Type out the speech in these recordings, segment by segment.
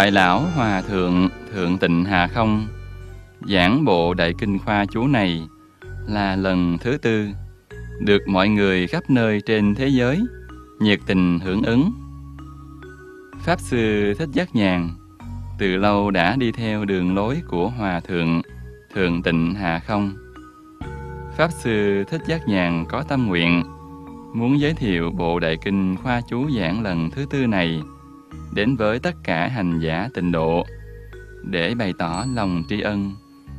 Đại lão Hòa Thượng Thượng Tịnh Hà Không giảng bộ Đại Kinh Khoa chú này là lần thứ tư, được mọi người khắp nơi trên thế giới nhiệt tình hưởng ứng. Pháp Sư Thích Giác Nhàn từ lâu đã đi theo đường lối của Hòa Thượng Thượng Tịnh Hà Không. Pháp Sư Thích Giác Nhàn có tâm nguyện muốn giới thiệu Bộ Đại Kinh Khoa Chú Giảng lần thứ tư này đến với tất cả hành giả tịnh độ để bày tỏ lòng tri ân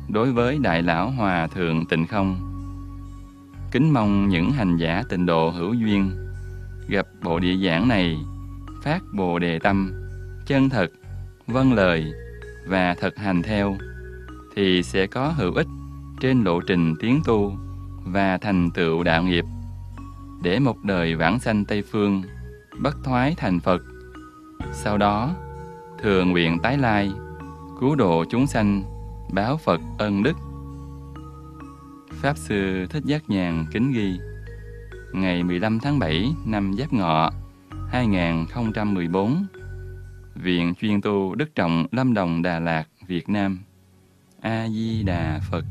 đối với Đại Lão Hòa Thượng Tịnh Không. Kính mong những hành giả tịnh độ hữu duyên gặp bộ địa giảng này phát bồ đề tâm, chân thật, vâng lời và thực hành theo thì sẽ có hữu ích trên lộ trình tiến tu và thành tựu đạo nghiệp để một đời vãng sanh Tây Phương bất thoái thành Phật sau đó, thường nguyện tái lai, cứu độ chúng sanh, báo Phật ân đức. Pháp Sư Thích Giác Nhàn kính ghi Ngày 15 tháng 7 năm Giáp Ngọ 2014 Viện chuyên tu Đức Trọng Lâm Đồng Đà Lạt, Việt Nam A-di-đà Phật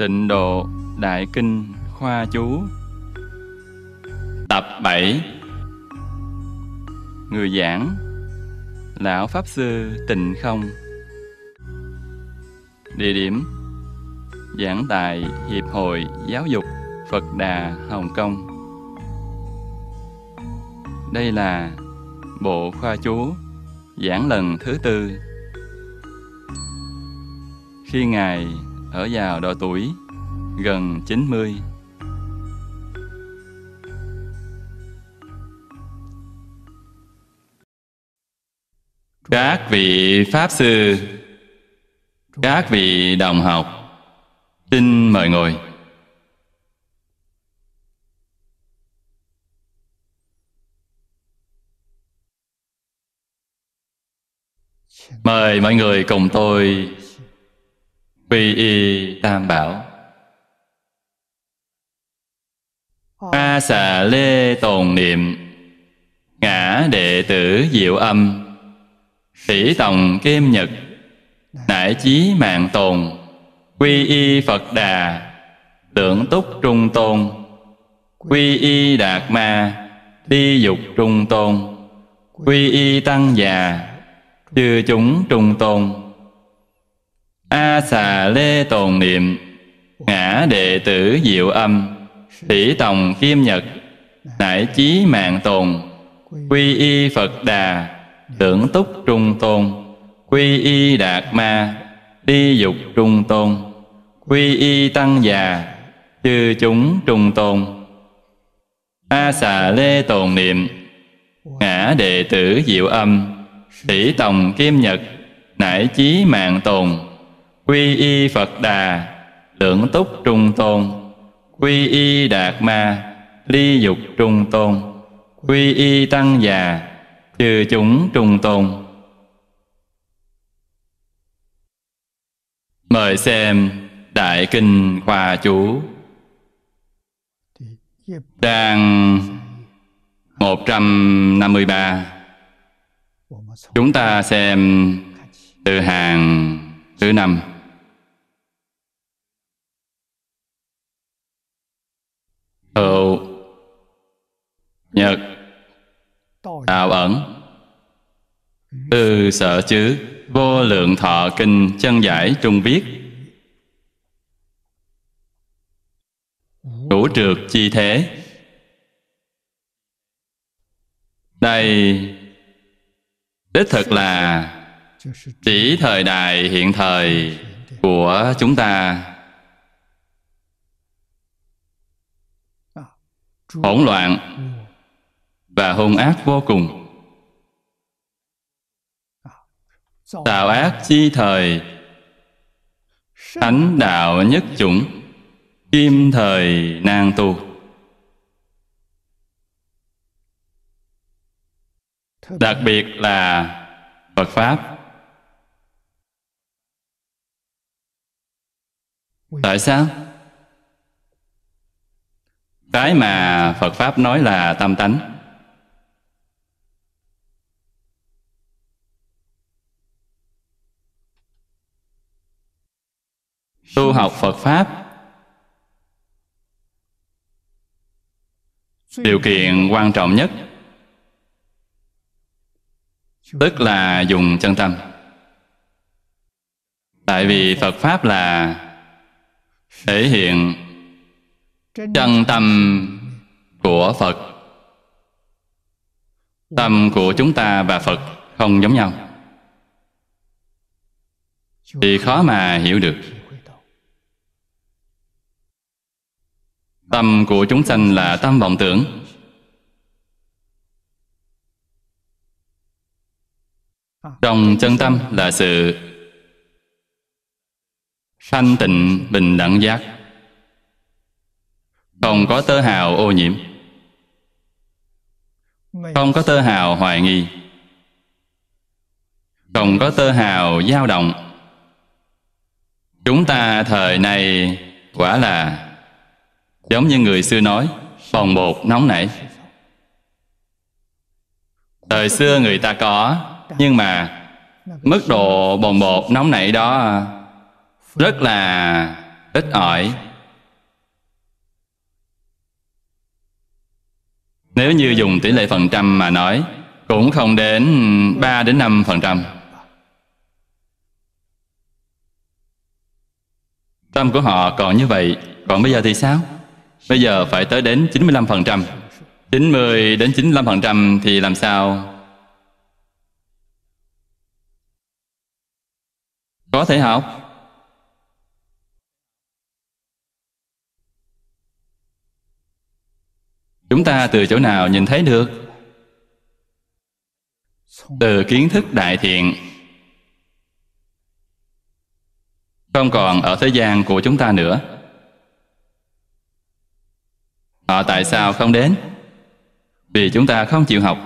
Tịnh độ Đại kinh Khoa chú Tập 7 Người giảng Lão Pháp Sư Tịnh Không Địa điểm Giảng tại Hiệp hội Giáo dục Phật Đà Hồng Kông Đây là Bộ Khoa chú Giảng lần thứ tư Khi Ngài ở vào độ tuổi gần 90. Các vị Pháp Sư, các vị đồng học, xin mời ngồi. Mời mọi người cùng tôi quy y e tam bảo a xà lê tồn niệm ngã đệ tử diệu âm sĩ tòng kim nhật nải chí mạng tồn quy y phật đà tưởng túc trung tôn quy y đạt ma đi dục trung tôn quy y tăng già chư chúng trung tôn A xà lê tồn niệm Ngã đệ tử diệu âm Tỷ tòng kim nhật Nải chí mạng tồn Quy y Phật đà Tưởng túc trung tôn Quy y đạt ma Đi dục trung tôn Quy y tăng già Chư chúng trung tôn A xà lê tồn niệm Ngã đệ tử diệu âm Tỷ tòng kim nhật Nải chí mạng tồn quy y phật đà lưỡng túc trung tôn quy y đạt ma ly dục trung tôn quy y tăng già trừ chúng trung tôn mời xem đại kinh hòa chú trang 153 chúng ta xem từ hàng thứ năm hữu nhật đạo ẩn từ sở chứ vô lượng thọ kinh chân giải trung viết đủ trượt chi thế đây đích thực là chỉ thời đại hiện thời của chúng ta hỗn loạn và hung ác vô cùng tạo ác chi thời thánh đạo nhất chủng kim thời nan tu đặc biệt là phật pháp tại sao cái mà Phật pháp nói là tâm tánh tu học Phật pháp điều kiện quan trọng nhất tức là dùng chân tâm tại vì Phật pháp là thể hiện chân tâm của phật tâm của chúng ta và phật không giống nhau thì khó mà hiểu được tâm của chúng sanh là tâm vọng tưởng trong chân tâm là sự thanh tịnh bình đẳng giác không có tơ hào ô nhiễm không có tơ hào hoài nghi không có tơ hào dao động chúng ta thời này quả là giống như người xưa nói bồng bột nóng nảy thời xưa người ta có nhưng mà mức độ bồng bột nóng nảy đó rất là ít ỏi Nếu như dùng tỷ lệ phần trăm mà nói Cũng không đến 3 đến 5 phần trăm Tâm của họ còn như vậy Còn bây giờ thì sao? Bây giờ phải tới đến 95 phần trăm 90 đến 95 phần trăm thì làm sao? Có thể học chúng ta từ chỗ nào nhìn thấy được từ kiến thức đại thiện không còn ở thế gian của chúng ta nữa họ tại sao không đến vì chúng ta không chịu học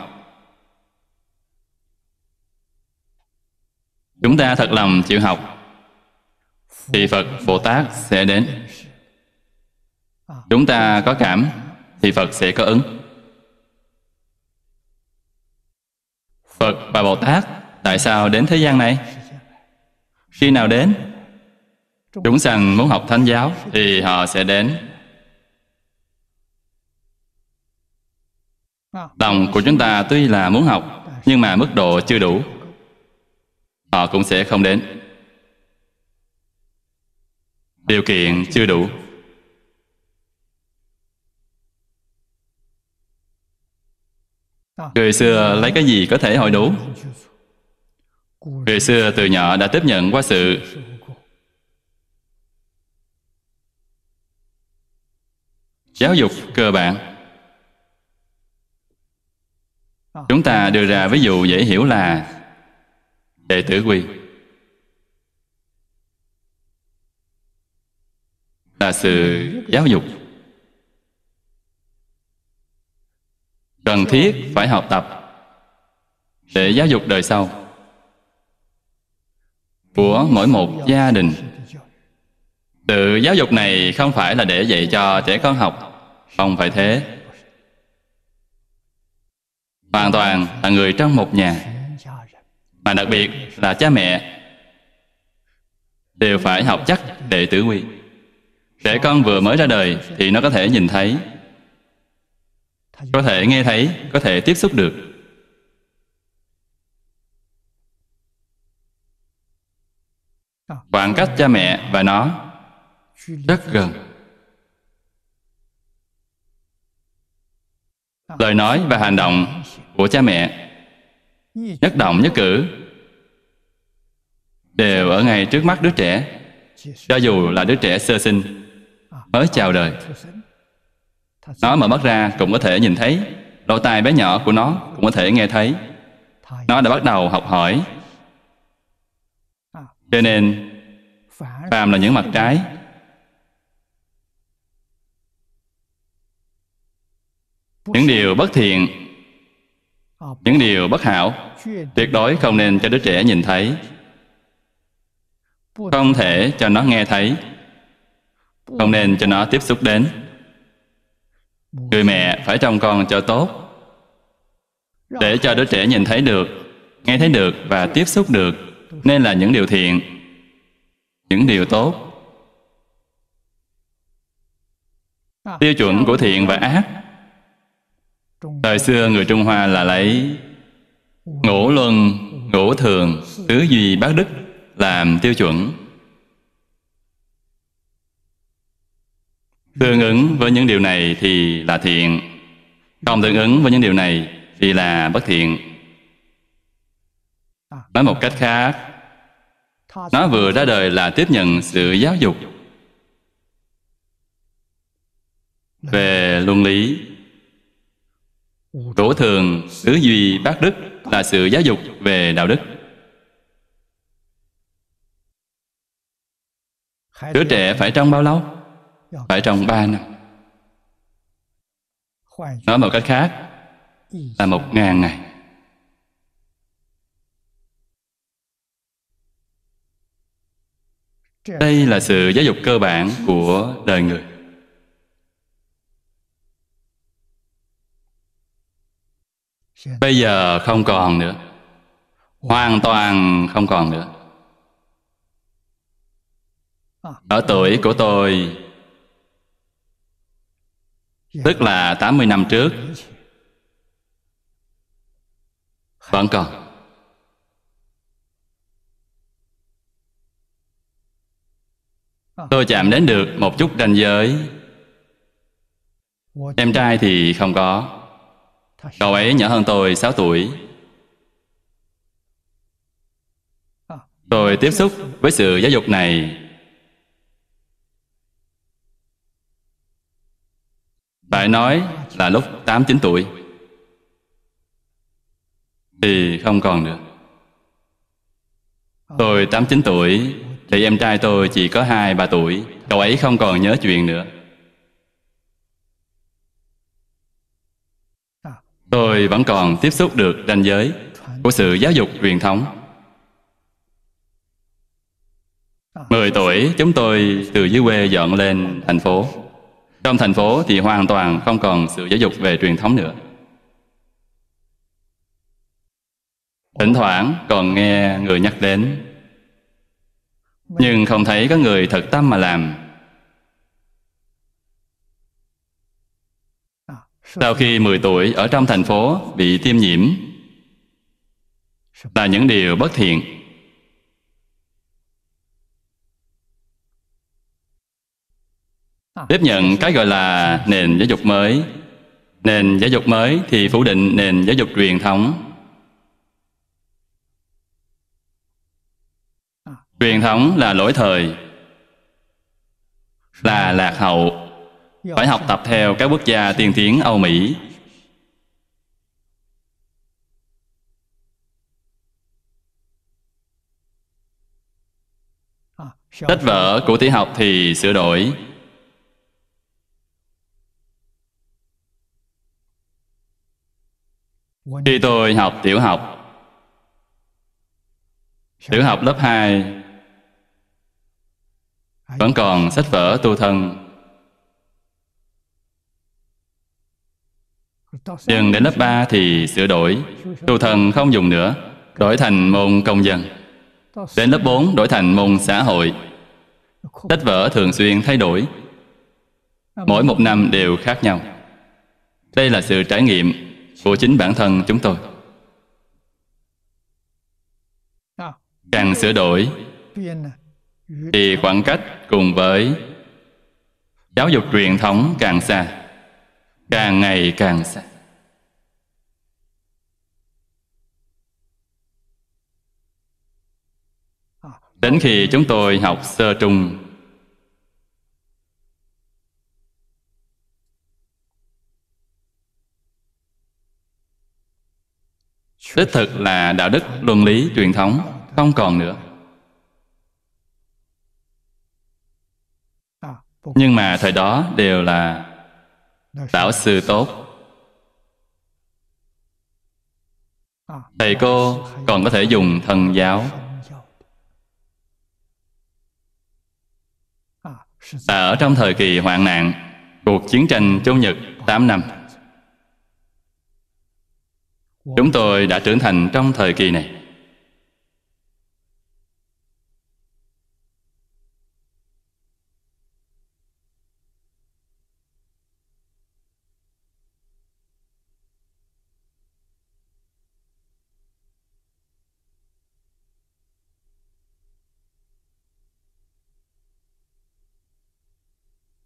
chúng ta thật lòng chịu học thì phật bồ tát sẽ đến chúng ta có cảm thì Phật sẽ có ứng. Phật và Bồ Tát tại sao đến thế gian này? Khi nào đến? Chúng sanh muốn học thánh giáo thì họ sẽ đến. Lòng của chúng ta tuy là muốn học nhưng mà mức độ chưa đủ. Họ cũng sẽ không đến. Điều kiện chưa đủ. Ờ. Người xưa lấy cái gì có thể hội đủ Người xưa từ nhỏ đã tiếp nhận qua sự Giáo dục cơ bản ờ. Chúng ta đưa ra ví dụ dễ hiểu là Đệ tử quy Là sự giáo dục cần thiết phải học tập để giáo dục đời sau của mỗi một gia đình sự giáo dục này không phải là để dạy cho trẻ con học không phải thế hoàn toàn là người trong một nhà mà đặc biệt là cha mẹ đều phải học chắc đệ tử quy trẻ con vừa mới ra đời thì nó có thể nhìn thấy có thể nghe thấy có thể tiếp xúc được khoảng cách cha mẹ và nó rất gần lời nói và hành động của cha mẹ nhất động nhất cử đều ở ngay trước mắt đứa trẻ cho dù là đứa trẻ sơ sinh mới chào đời nó mở mắt ra cũng có thể nhìn thấy, lỗ tai bé nhỏ của nó cũng có thể nghe thấy. Nó đã bắt đầu học hỏi. À. Cho nên, phàm là những mặt trái những điều bất thiện ờ, những điều bất hảo tuyệt đối không nên cho đứa trẻ nhìn thấy không thể cho nó nghe thấy không nên cho nó tiếp xúc đến người mẹ phải trông con cho tốt để cho đứa trẻ nhìn thấy được nghe thấy được và tiếp xúc được nên là những điều thiện những điều tốt tiêu chuẩn của thiện và ác thời xưa người trung hoa là lấy ngũ luân ngũ thường tứ duy bát đức làm tiêu chuẩn tương ứng với những điều này thì là thiện còn tương ứng với những điều này thì là bất thiện nói một cách khác nó vừa ra đời là tiếp nhận sự giáo dục về luân lý cổ thường tứ duy bác đức là sự giáo dục về đạo đức đứa trẻ phải trong bao lâu phải trong ba năm nói một cách khác là một ngàn ngày đây là sự giáo dục cơ bản của đời người bây giờ không còn nữa hoàn toàn không còn nữa ở tuổi của tôi Tức là 80 năm trước Vẫn còn Tôi chạm đến được một chút ranh giới Em trai thì không có Cậu ấy nhỏ hơn tôi 6 tuổi Tôi tiếp xúc với sự giáo dục này phải nói là lúc 8-9 tuổi thì không còn nữa tôi 8-9 tuổi thì em trai tôi chỉ có 2-3 tuổi cậu ấy không còn nhớ chuyện nữa tôi vẫn còn tiếp xúc được ranh giới của sự giáo dục truyền thống 10 tuổi chúng tôi từ dưới quê dọn lên thành phố trong thành phố thì hoàn toàn không còn sự giáo dục về truyền thống nữa. Thỉnh thoảng còn nghe người nhắc đến Nhưng không thấy có người thật tâm mà làm Sau khi 10 tuổi ở trong thành phố bị tiêm nhiễm Là những điều bất thiện À. tiếp nhận cái gọi là nền giáo dục mới nền giáo dục mới thì phủ định nền giáo dục truyền thống à. truyền thống là lỗi thời là lạc hậu phải học tập theo các quốc gia tiên tiến âu mỹ à, sách vở của tiểu học thì sửa đổi Khi tôi học tiểu học Tiểu học lớp 2 Vẫn còn sách vở tu thân Nhưng đến lớp 3 thì sửa đổi Tu thân không dùng nữa Đổi thành môn công dân Đến lớp 4 đổi thành môn xã hội Sách vở thường xuyên thay đổi Mỗi một năm đều khác nhau Đây là sự trải nghiệm của chính bản thân chúng tôi càng sửa đổi thì khoảng cách cùng với giáo dục truyền thống càng xa càng ngày càng xa đến khi chúng tôi học sơ trung đích thực là đạo đức luân lý truyền thống không còn nữa nhưng mà thời đó đều là đạo sư tốt thầy cô còn có thể dùng thần giáo là ở trong thời kỳ hoạn nạn cuộc chiến tranh chống nhật 8 năm Chúng tôi đã trưởng thành trong thời kỳ này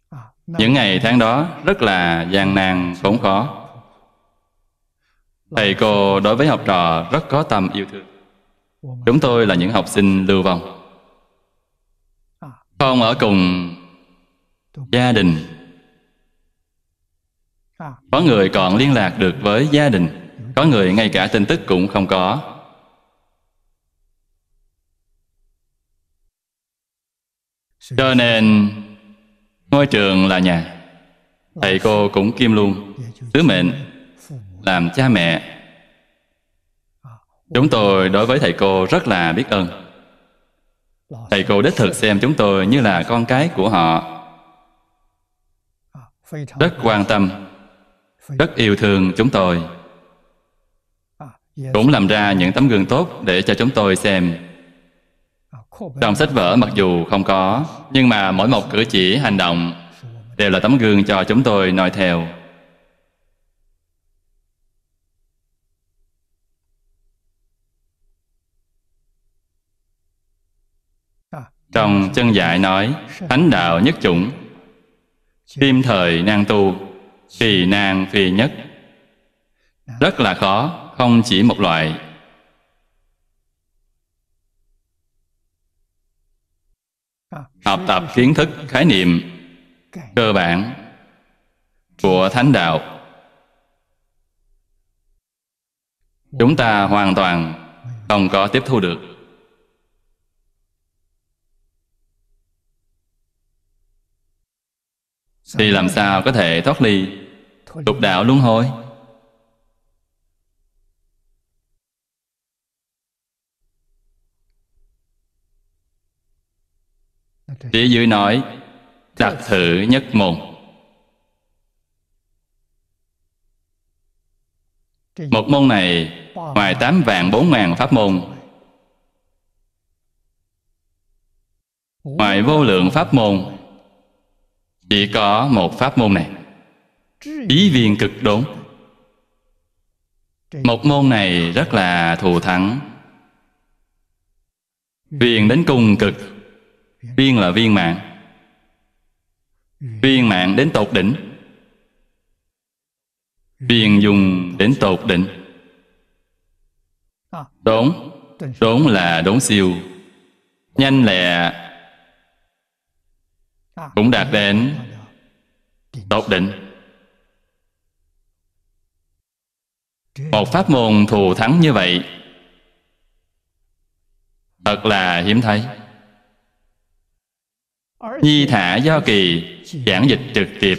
à, những ngày tháng đó rất là gian nan khốn khó Thầy cô đối với học trò rất có tâm yêu thương Chúng tôi là những học sinh lưu vong Không ở cùng gia đình Có người còn liên lạc được với gia đình Có người ngay cả tin tức cũng không có Cho nên Ngôi trường là nhà Thầy cô cũng kim luôn Sứ mệnh làm cha mẹ chúng tôi đối với thầy cô rất là biết ơn thầy cô đích thực xem chúng tôi như là con cái của họ rất quan tâm rất yêu thương chúng tôi cũng làm ra những tấm gương tốt để cho chúng tôi xem trong sách vở mặc dù không có nhưng mà mỗi một cử chỉ hành động đều là tấm gương cho chúng tôi noi theo Trong chân dạy nói Thánh đạo nhất chủng Kim thời nan tu Kỳ nàng phi nhất Rất là khó Không chỉ một loại Học tập kiến thức khái niệm Cơ bản Của Thánh Đạo Chúng ta hoàn toàn Không có tiếp thu được thì làm sao có thể thoát ly lục đạo luân hồi phía dưới nói đặc thử nhất môn một môn này ngoài tám vạn bốn ngàn pháp môn ngoài vô lượng pháp môn chỉ có một pháp môn này Ý viên cực đốn Một môn này rất là thù thắng Viên đến cùng cực Viên là viên mạng Viên mạng đến tột đỉnh Viên dùng đến tột đỉnh Đốn Đốn là đốn siêu Nhanh lẹ cũng đạt đến tột định một pháp môn thù thắng như vậy thật là hiếm thấy nhi thả do kỳ giảng dịch trực tiếp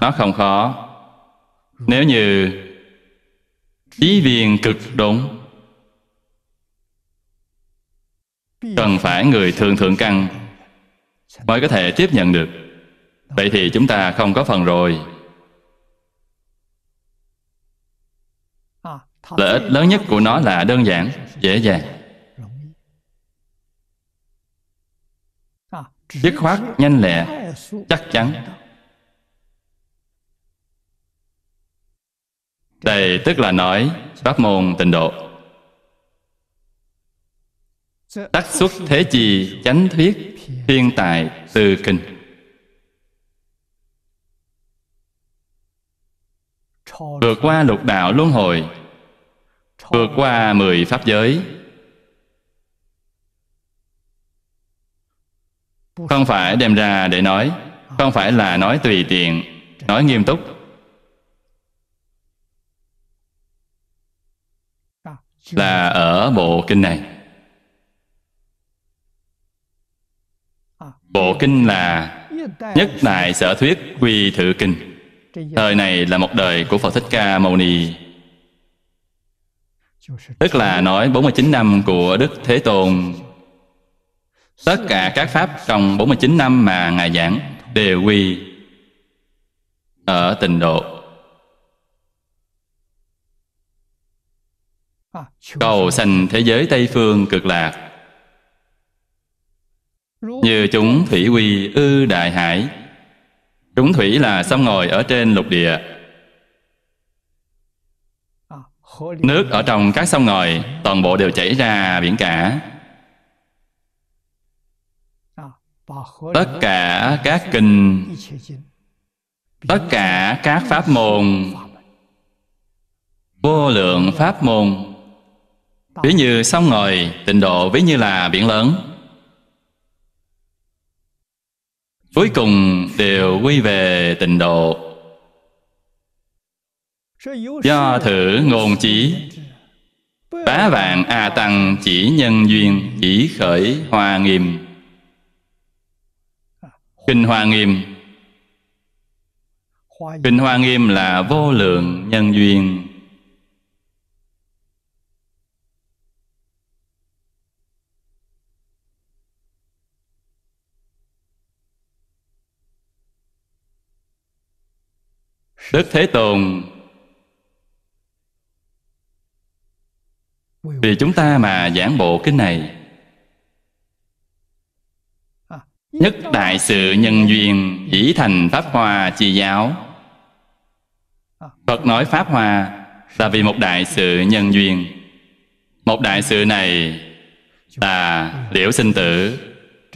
nó không khó nếu như trí viên cực đúng cần phải người thường thượng căn mới có thể tiếp nhận được vậy thì chúng ta không có phần rồi lợi ích lớn nhất của nó là đơn giản dễ dàng dứt khoát nhanh lẹ chắc chắn đây tức là nói pháp môn tịnh độ Tắc xuất thế gì chánh thuyết Thiên tài từ kinh Vượt qua lục đạo luân hồi Vượt qua mười pháp giới Không phải đem ra để nói Không phải là nói tùy tiện Nói nghiêm túc Là ở bộ kinh này Bộ kinh là Nhất Đại Sở Thuyết Quy Thự Kinh Thời này là một đời của Phật Thích Ca Mâu Ni Tức là nói 49 năm của Đức Thế Tôn Tất cả các Pháp trong 49 năm mà Ngài giảng Đều quy ở tình độ Cầu sanh thế giới Tây Phương cực lạc như chúng thủy quy ư đại hải Chúng thủy là sông ngồi ở trên lục địa à, Nước ở trong các sông ngòi toàn bộ đều chảy ra biển cả à, Tất cả các kinh Tất cả các pháp môn Vô lượng pháp môn Ví như sông ngòi tịnh độ ví như là biển lớn cuối cùng đều quy về tịnh độ do thử ngôn trí bá vạn a à tăng chỉ nhân duyên chỉ khởi hòa nghiêm kinh hòa nghiêm kinh hoa nghiêm là vô lượng nhân duyên đức thế tồn vì chúng ta mà giảng bộ kinh này nhất đại sự nhân duyên dĩ thành pháp hòa trì giáo phật nói pháp hòa là vì một đại sự nhân duyên một đại sự này là liễu sinh tử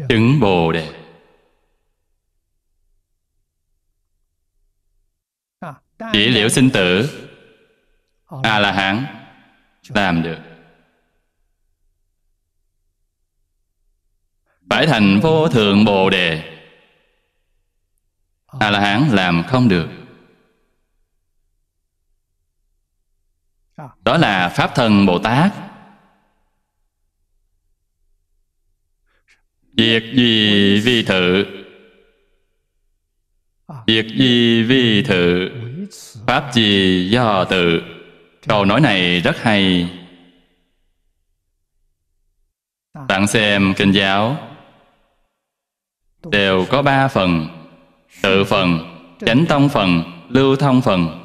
chứng bồ đề chỉ liệu sinh tử a la hán làm được phải thành vô thượng bồ đề a la hán làm không được đó là pháp thần bồ tát việc gì vi thử việc gì vi thử Pháp gì do tự Câu nói này rất hay Tặng xem kinh giáo Đều có ba phần Tự phần, chánh tông phần, lưu thông phần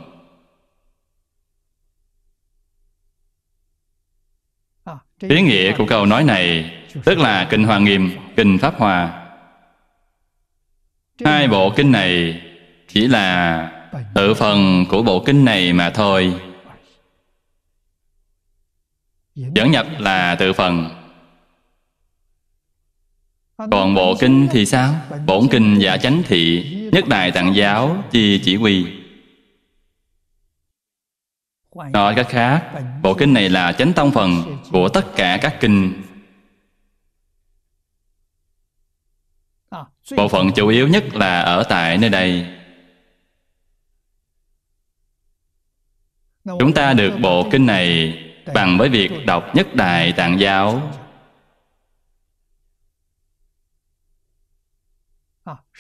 Ý nghĩa của câu nói này Tức là Kinh Hoa Nghiêm, Kinh Pháp Hòa Hai bộ kinh này chỉ là tự phần của bộ kinh này mà thôi dẫn nhập là tự phần còn bộ kinh thì sao bổn kinh giả chánh thị nhất đại tạng giáo chi chỉ quy nói cách khác bộ kinh này là chánh tông phần của tất cả các kinh bộ phận chủ yếu nhất là ở tại nơi đây chúng ta được bộ kinh này bằng với việc đọc nhất đại tạng giáo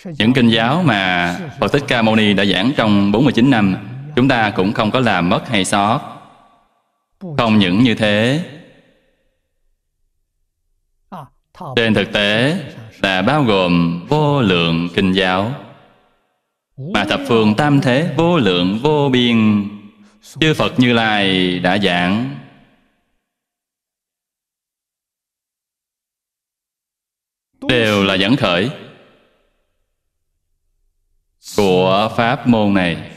những kinh giáo mà Phật Thích Ca Mâu Ni đã giảng trong 49 năm chúng ta cũng không có làm mất hay sót không những như thế trên thực tế là bao gồm vô lượng kinh giáo mà thập phương tam thế vô lượng vô biên Chư Phật Như Lai đã giảng Đều là dẫn khởi Của Pháp môn này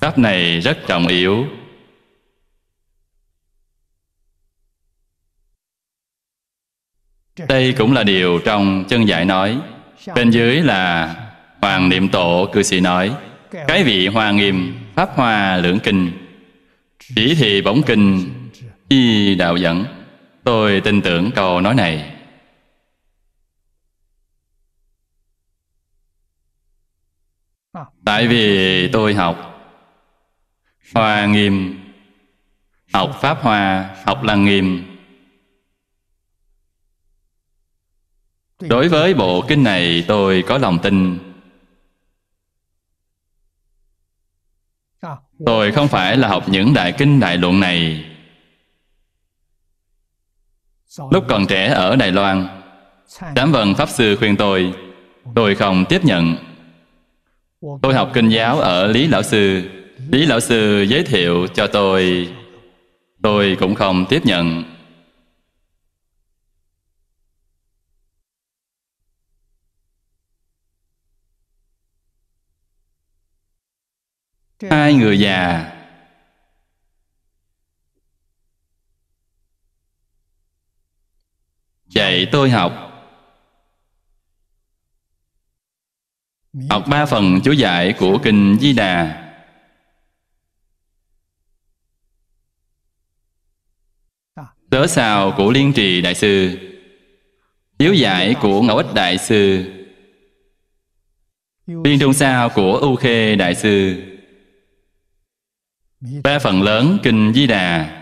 Pháp này rất trọng yếu Đây cũng là điều trong chân giải nói Bên dưới là Hoàng Niệm Tổ cư sĩ nói Cái vị hòa nghiêm Pháp hòa lưỡng kinh Chỉ thị bóng kinh Y đạo dẫn Tôi tin tưởng câu nói này Tại vì tôi học Hòa nghiêm Học Pháp Hòa Học là nghiêm Đối với bộ kinh này tôi có lòng tin tôi không phải là học những đại kinh đại luận này lúc còn trẻ ở đài loan đám vần pháp sư khuyên tôi tôi không tiếp nhận tôi học kinh giáo ở lý lão sư lý lão sư giới thiệu cho tôi tôi cũng không tiếp nhận hai người già dạy tôi học học ba phần chú giải của kinh di đà tớ sao của liên trì đại sư chiếu giải của ngẫu ích đại sư viên trung sao của u khê đại sư Ba phần lớn kinh di đà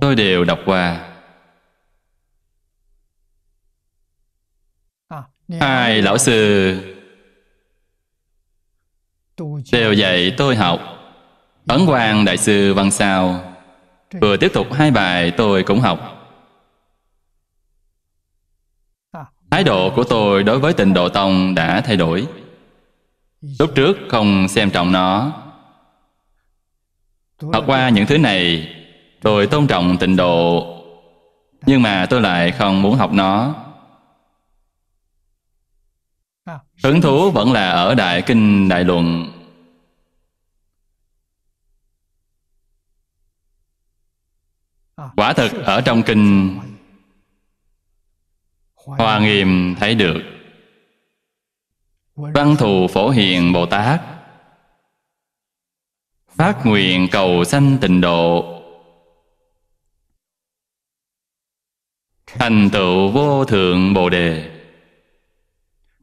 tôi đều đọc qua hai lão sư đều dạy tôi học ấn quang đại sư văn sao vừa tiếp tục hai bài tôi cũng học thái độ của tôi đối với tịnh độ tông đã thay đổi lúc trước không xem trọng nó Học qua những thứ này Tôi tôn trọng tịnh độ Nhưng mà tôi lại không muốn học nó à, Hứng thú vẫn là ở Đại Kinh Đại Luận à, Quả thực ở trong kinh Hoa Nghiêm thấy được Văn thù phổ hiền Bồ Tát Phát nguyện cầu sanh tịnh độ Thành tựu vô thượng Bồ Đề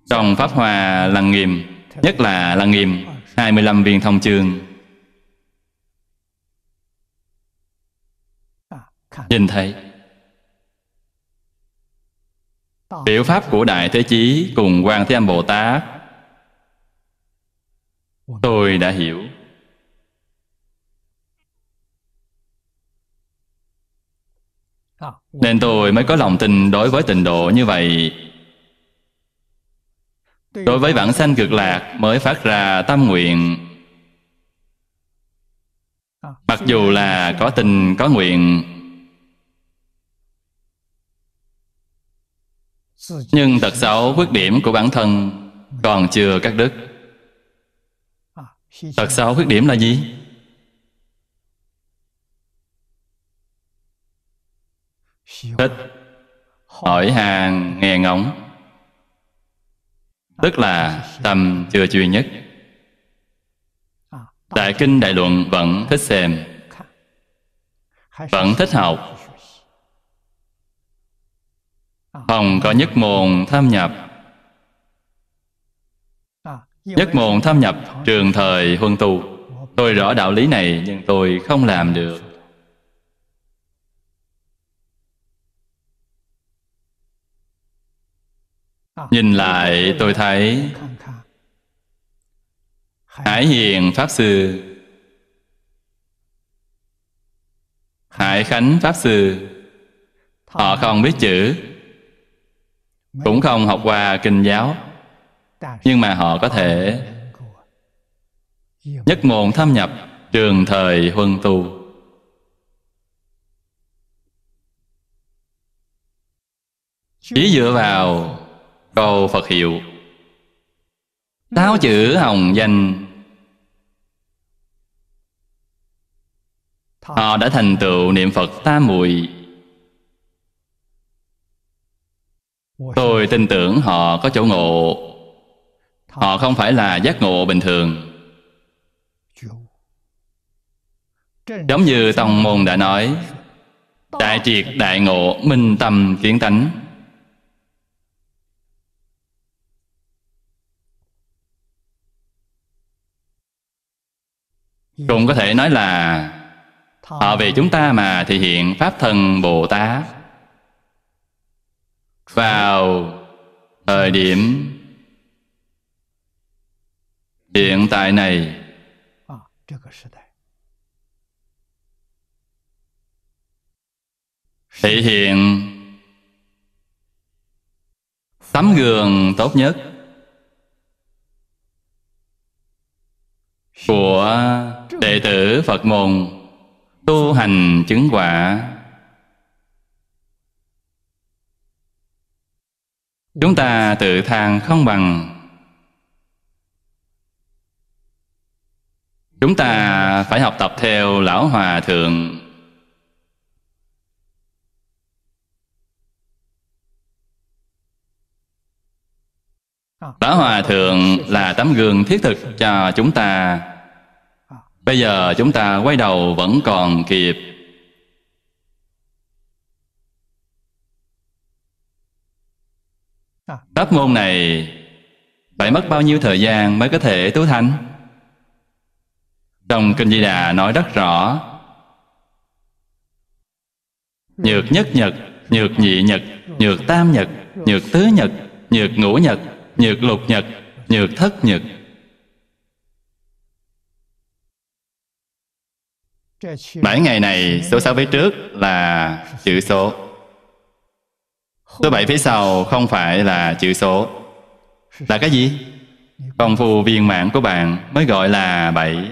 Trong Pháp Hòa Lăng Nghiêm Nhất là Lăng Nghiêm 25 viên thông chương Nhìn thấy Biểu pháp của Đại Thế Chí cùng quan Thế Âm Bồ Tát Tôi đã hiểu Nên tôi mới có lòng tin đối với tình độ như vậy Đối với vãng sanh cực lạc mới phát ra tâm nguyện Mặc dù là có tình có nguyện Nhưng tật xấu khuyết điểm của bản thân Còn chưa cắt đứt Tật xấu khuyết điểm là gì? thích hỏi hàng nghe ngóng tức là tâm chưa chuyên nhất à, đại kinh đại luận vẫn thích xem vẫn thích học phòng à. có nhất môn tham nhập à, nhất môn tham nhập trường thời huân tu tôi rõ đạo lý này nhưng tôi không làm được nhìn lại tôi thấy hải hiền pháp sư hải khánh pháp sư họ không biết chữ cũng không học qua kinh giáo nhưng mà họ có thể nhất môn thâm nhập trường thời huân tu chỉ dựa vào cầu Phật hiệu táo chữ hồng danh Họ đã thành tựu niệm Phật tam muội Tôi tin tưởng họ có chỗ ngộ Họ không phải là giác ngộ bình thường Giống như Tông Môn đã nói Đại triệt đại ngộ minh tâm kiến tánh cũng có thể nói là họ vì chúng ta mà thể hiện pháp thân bồ tát vào thời điểm hiện tại này thể hiện tấm gương tốt nhất của đệ tử phật môn tu hành chứng quả chúng ta tự thang không bằng chúng ta phải học tập theo lão hòa thượng lão hòa thượng là tấm gương thiết thực cho chúng ta Bây giờ chúng ta quay đầu vẫn còn kịp à. Pháp môn này phải mất bao nhiêu thời gian mới có thể tu thành? Trong Kinh Di Đà nói rất rõ Nhược nhất nhật, nhược nhị nhật, nhược tam nhật, nhược tứ nhật, nhược ngũ nhật, nhược lục nhật, nhược thất nhật, Bảy ngày này số sáu phía trước là chữ số Số bảy phía sau không phải là chữ số Là cái gì? Công phu viên mạng của bạn mới gọi là bảy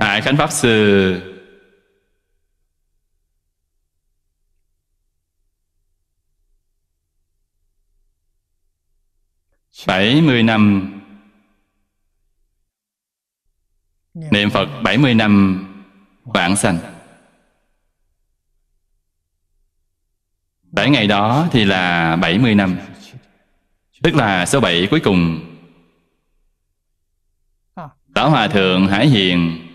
Tại à. Khánh Pháp Sư 70 năm Niệm Phật 70 năm vãng sanh bảy ngày đó thì là 70 năm Tức là số 7 cuối cùng Lão Hòa Thượng Hải Hiền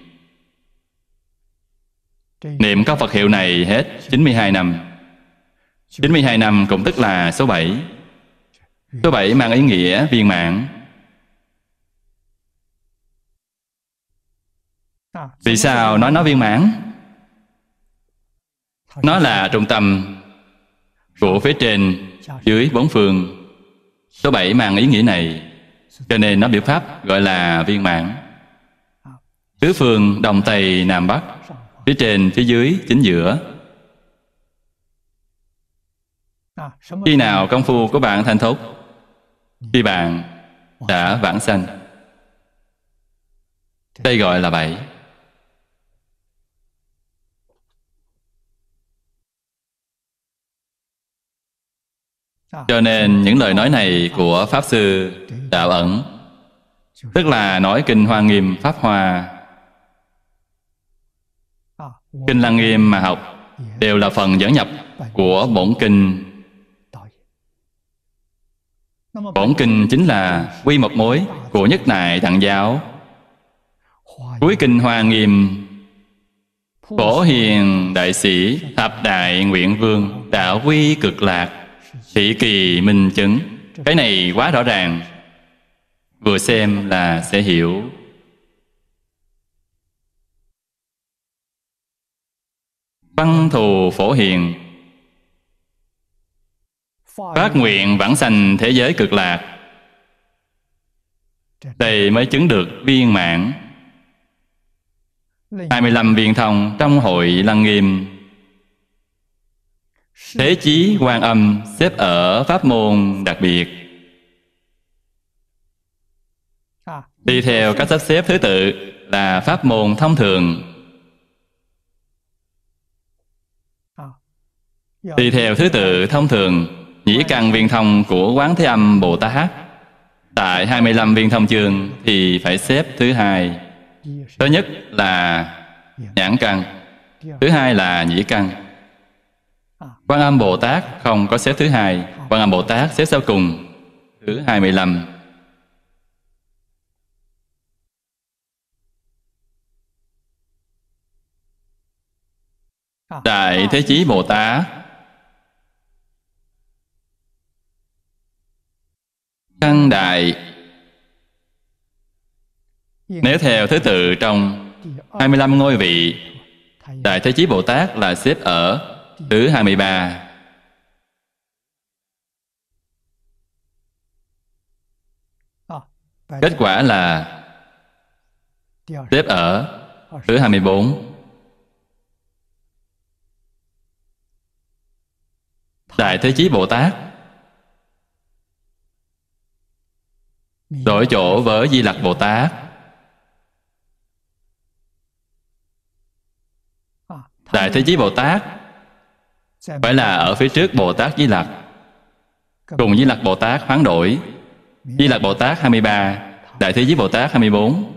Niệm các Phật hiệu này hết 92 năm 92 năm cũng tức là số 7 Số 7 mang ý nghĩa viên mãn Vì sao nói nó viên mãn? Nó là trung tâm của phía trên, dưới bốn phương Số 7 mang ý nghĩa này Cho nên nó biểu pháp gọi là viên mãn Tứ phương Đông Tây Nam Bắc Phía trên, phía dưới, chính giữa Khi nào công phu của bạn thành thục khi bạn đã vãng sanh đây gọi là bảy cho nên những lời nói này của pháp sư đạo ẩn tức là nói kinh hoa nghiêm pháp hoa kinh lăng nghiêm mà học đều là phần dẫn nhập của bổn kinh Bổn kinh chính là quy một mối của nhất đại thẳng giáo Cuối kinh Hoa Nghiêm Phổ hiền đại sĩ thập đại nguyện vương Đạo quy cực lạc Thị kỳ minh chứng Cái này quá rõ ràng Vừa xem là sẽ hiểu Văn thù phổ hiền phát nguyện vãng sanh thế giới cực lạc đây mới chứng được viên mãn 25 viên thông trong hội Lăng Nghiêm Thế chí quan âm xếp ở pháp môn đặc biệt Đi theo các sắp xếp thứ tự là pháp môn thông thường Đi theo thứ tự thông thường Nhĩ căn viên thông của Quán Thế Âm Bồ Tát Tại 25 viên thông trường thì phải xếp thứ hai Thứ nhất là nhãn căn Thứ hai là nhĩ căn Quan Âm Bồ Tát không có xếp thứ hai Quan Âm Bồ Tát xếp sau cùng Thứ 25 Đại Thế Chí Bồ Tát khăn đại Nếu theo thứ tự trong 25 ngôi vị Đại Thế Chí Bồ Tát là xếp ở thứ 23 Kết quả là xếp ở thứ 24 Đại Thế Chí Bồ Tát đổi chỗ với di lặc bồ tát đại thế chí bồ tát phải là ở phía trước bồ tát di lặc cùng với lặc Bồ Tát hoán đổi Di lặc Bồ Tát 23 Đại Thế chí Bồ Tát 24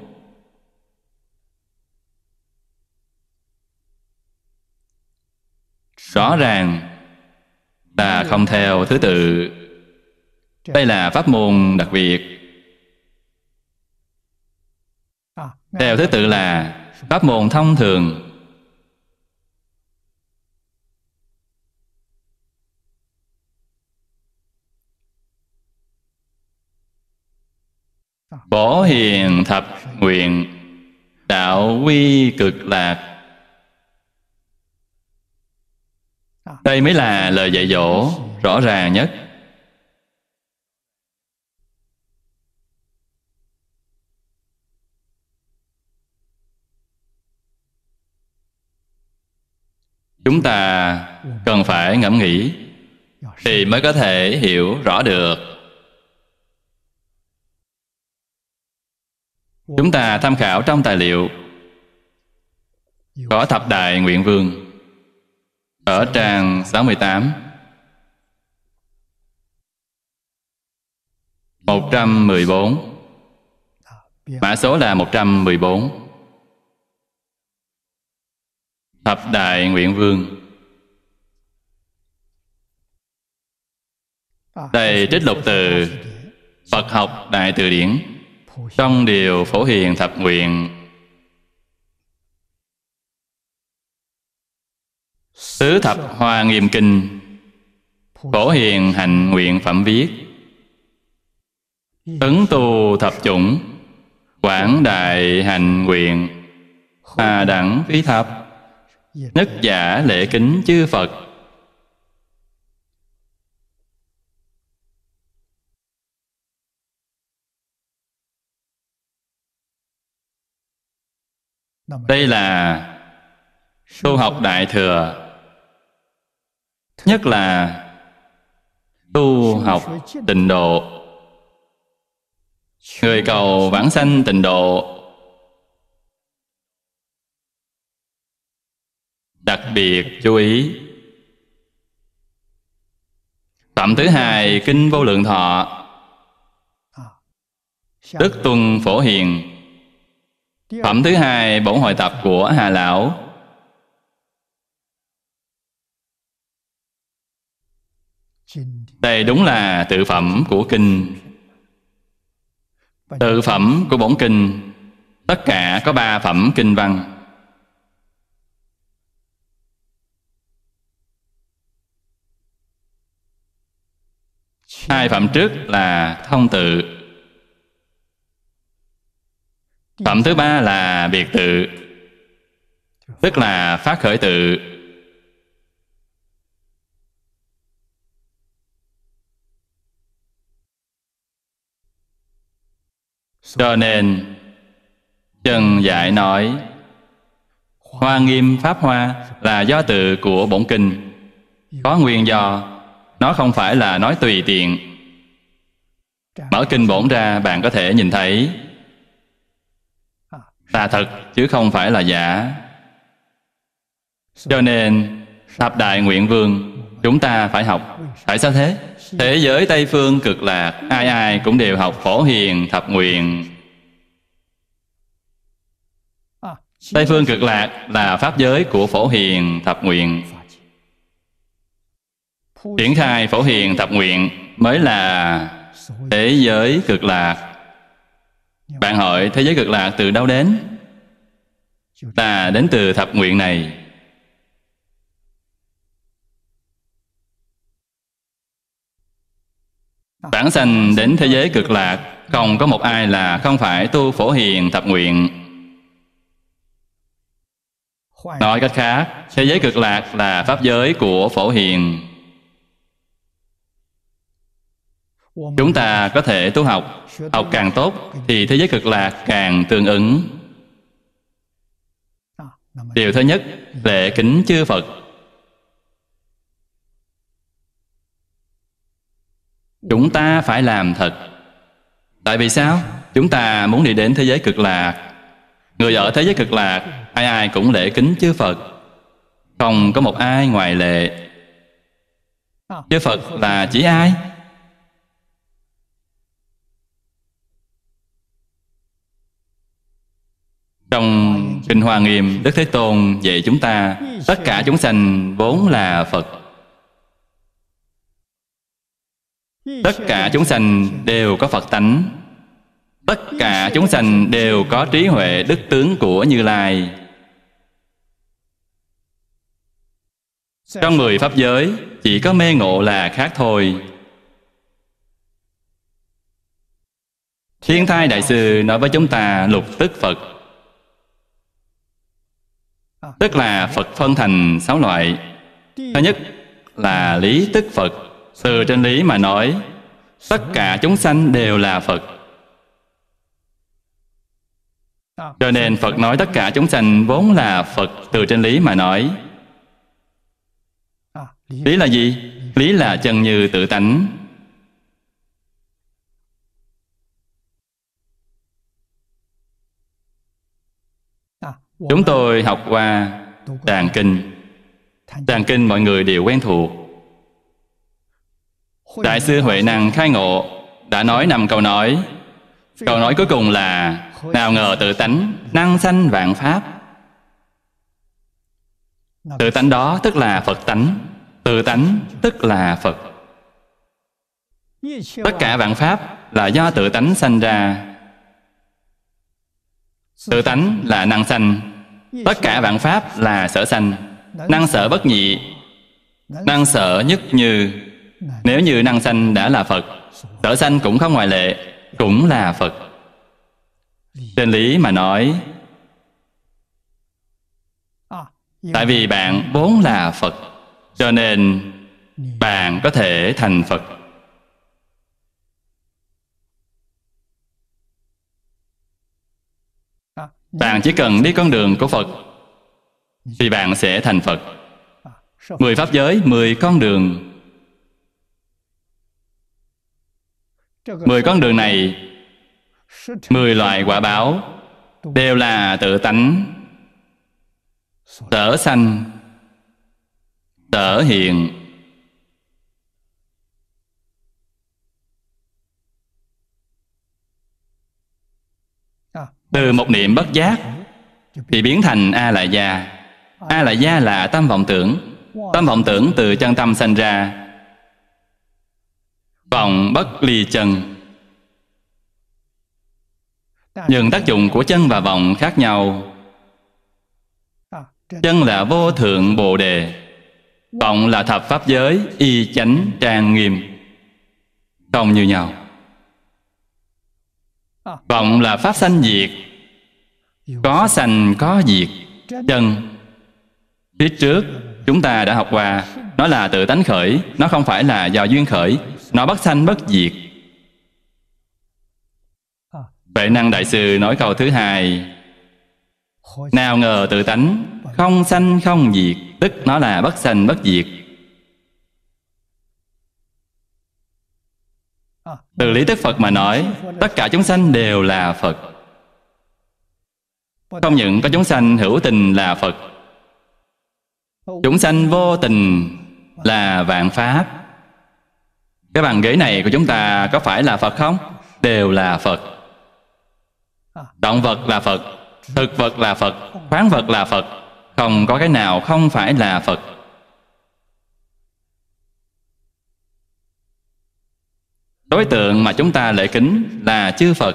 Rõ ràng là không theo thứ tự Đây là pháp môn đặc biệt theo thứ tự là pháp môn thông thường Bổ hiền thập nguyện Đạo quy cực lạc Đây mới là lời dạy dỗ rõ ràng nhất chúng ta cần phải ngẫm nghĩ thì mới có thể hiểu rõ được chúng ta tham khảo trong tài liệu có thập đại nguyện vương ở trang 68 114 mã số là 114 Thập Đại Nguyện Vương Đây trích lục từ Phật học Đại Từ Điển Trong điều Phổ Hiền Thập Nguyện Tứ Thập Hoa Nghiêm Kinh Phổ Hiền Hạnh Nguyện Phẩm viết ấn tu thập chủng Quảng đại hành nguyện Hà đẳng phí thập Nhất giả lễ kính chư Phật Đây là tu học Đại Thừa Nhất là tu học tịnh độ Người cầu vãng sanh tịnh độ đặc biệt chú ý phẩm thứ hai kinh vô lượng thọ đức tuân phổ hiền phẩm thứ hai bổn hội tập của hà lão đây đúng là tự phẩm của kinh tự phẩm của bổn kinh tất cả có ba phẩm kinh văn hai phẩm trước là thông tự phẩm thứ ba là biệt tự tức là phát khởi tự cho nên trần giải nói hoa nghiêm pháp hoa là do tự của bổn kinh có nguyên do nó không phải là nói tùy tiện mở kinh bổn ra bạn có thể nhìn thấy là thật chứ không phải là giả cho nên thập đại nguyện vương chúng ta phải học tại sao thế thế giới tây phương cực lạc ai ai cũng đều học phổ hiền thập nguyện tây phương cực lạc là pháp giới của phổ hiền thập nguyện triển khai phổ hiền thập nguyện mới là thế giới cực lạc bạn hỏi thế giới cực lạc từ đâu đến là đến từ thập nguyện này bản sanh đến thế giới cực lạc không có một ai là không phải tu phổ hiền thập nguyện nói cách khác thế giới cực lạc là pháp giới của phổ hiền chúng ta có thể tu học học càng tốt thì thế giới cực lạc càng tương ứng điều thứ nhất lễ kính chư phật chúng ta phải làm thật tại vì sao chúng ta muốn đi đến thế giới cực lạc người ở thế giới cực lạc ai ai cũng lễ kính chư phật không có một ai ngoại lệ chư phật là chỉ ai Trong Kinh Hoa Nghiêm, Đức Thế Tôn dạy chúng ta Tất cả chúng sanh vốn là Phật Tất cả chúng sanh đều có Phật tánh Tất cả chúng sanh đều có trí huệ đức tướng của Như Lai Trong mười Pháp giới Chỉ có mê ngộ là khác thôi Thiên thai Đại Sư nói với chúng ta lục tức Phật tức là phật phân thành sáu loại thứ nhất là lý tức phật từ trên lý mà nói tất cả chúng sanh đều là phật cho nên phật nói tất cả chúng sanh vốn là phật từ trên lý mà nói lý là gì lý là chân như tự tánh Chúng tôi học qua Tàng Kinh Tàng Kinh mọi người đều quen thuộc Đại sư Huệ Năng Khai Ngộ đã nói năm câu nói Câu nói cuối cùng là Nào ngờ tự tánh năng sanh vạn pháp Tự tánh đó tức là Phật tánh Tự tánh tức là Phật Tất cả vạn pháp là do tự tánh sanh ra tự tánh là năng sanh tất cả vạn pháp là sở sanh năng sở bất nhị năng sở nhất như nếu như năng sanh đã là phật sở sanh cũng không ngoại lệ cũng là phật trên lý mà nói tại vì bạn vốn là phật cho nên bạn có thể thành phật Bạn chỉ cần đi con đường của Phật Thì bạn sẽ thành Phật Mười Pháp giới, mười con đường Mười con đường này Mười loại quả báo Đều là tự tánh tở sanh tở hiện từ một niệm bất giác thì biến thành a la gia a la gia là tâm vọng tưởng tâm vọng tưởng từ chân tâm sanh ra vọng bất ly chân nhưng tác dụng của chân và vọng khác nhau chân là vô thượng bồ đề vọng là thập pháp giới y chánh trang nghiêm không như nhau vọng là pháp sanh diệt có sanh có diệt chân phía trước chúng ta đã học qua nó là tự tánh khởi nó không phải là do duyên khởi nó bất sanh bất diệt Vệ năng đại sư nói câu thứ hai Nào ngờ tự tánh Không sanh không diệt Tức nó là bất sanh bất diệt từ lý tức phật mà nói tất cả chúng sanh đều là phật không những có chúng sanh hữu tình là phật chúng sanh vô tình là vạn pháp cái bàn ghế này của chúng ta có phải là phật không đều là phật động vật là phật thực vật là phật khoáng vật là phật không có cái nào không phải là phật Đối tượng mà chúng ta lễ kính là chư Phật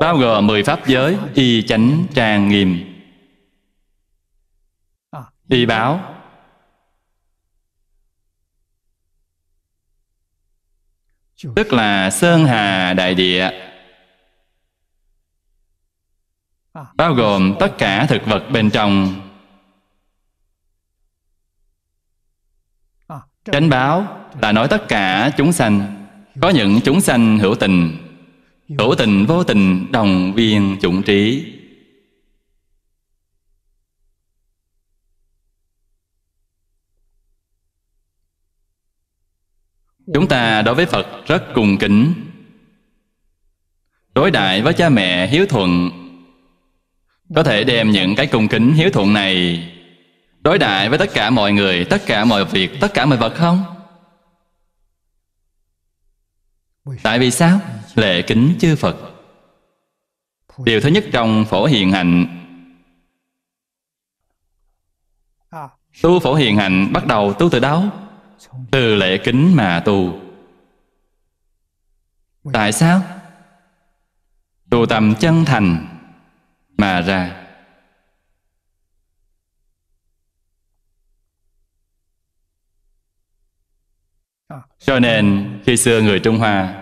bao gồm mười pháp giới y chánh tràng nghiêm y báo tức là sơn hà đại địa bao gồm tất cả thực vật bên trong Chánh báo là nói tất cả chúng sanh Có những chúng sanh hữu tình Hữu tình vô tình đồng viên chủng trí Chúng ta đối với Phật rất cung kính Đối đại với cha mẹ hiếu thuận Có thể đem những cái cung kính hiếu thuận này đối đại với tất cả mọi người tất cả mọi việc tất cả mọi vật không tại vì sao lệ kính chư phật điều thứ nhất trong phổ hiện hạnh tu phổ hiện hạnh bắt đầu tu từ đâu từ lệ kính mà tu tại sao tu tầm chân thành mà ra Cho nên khi xưa người Trung Hoa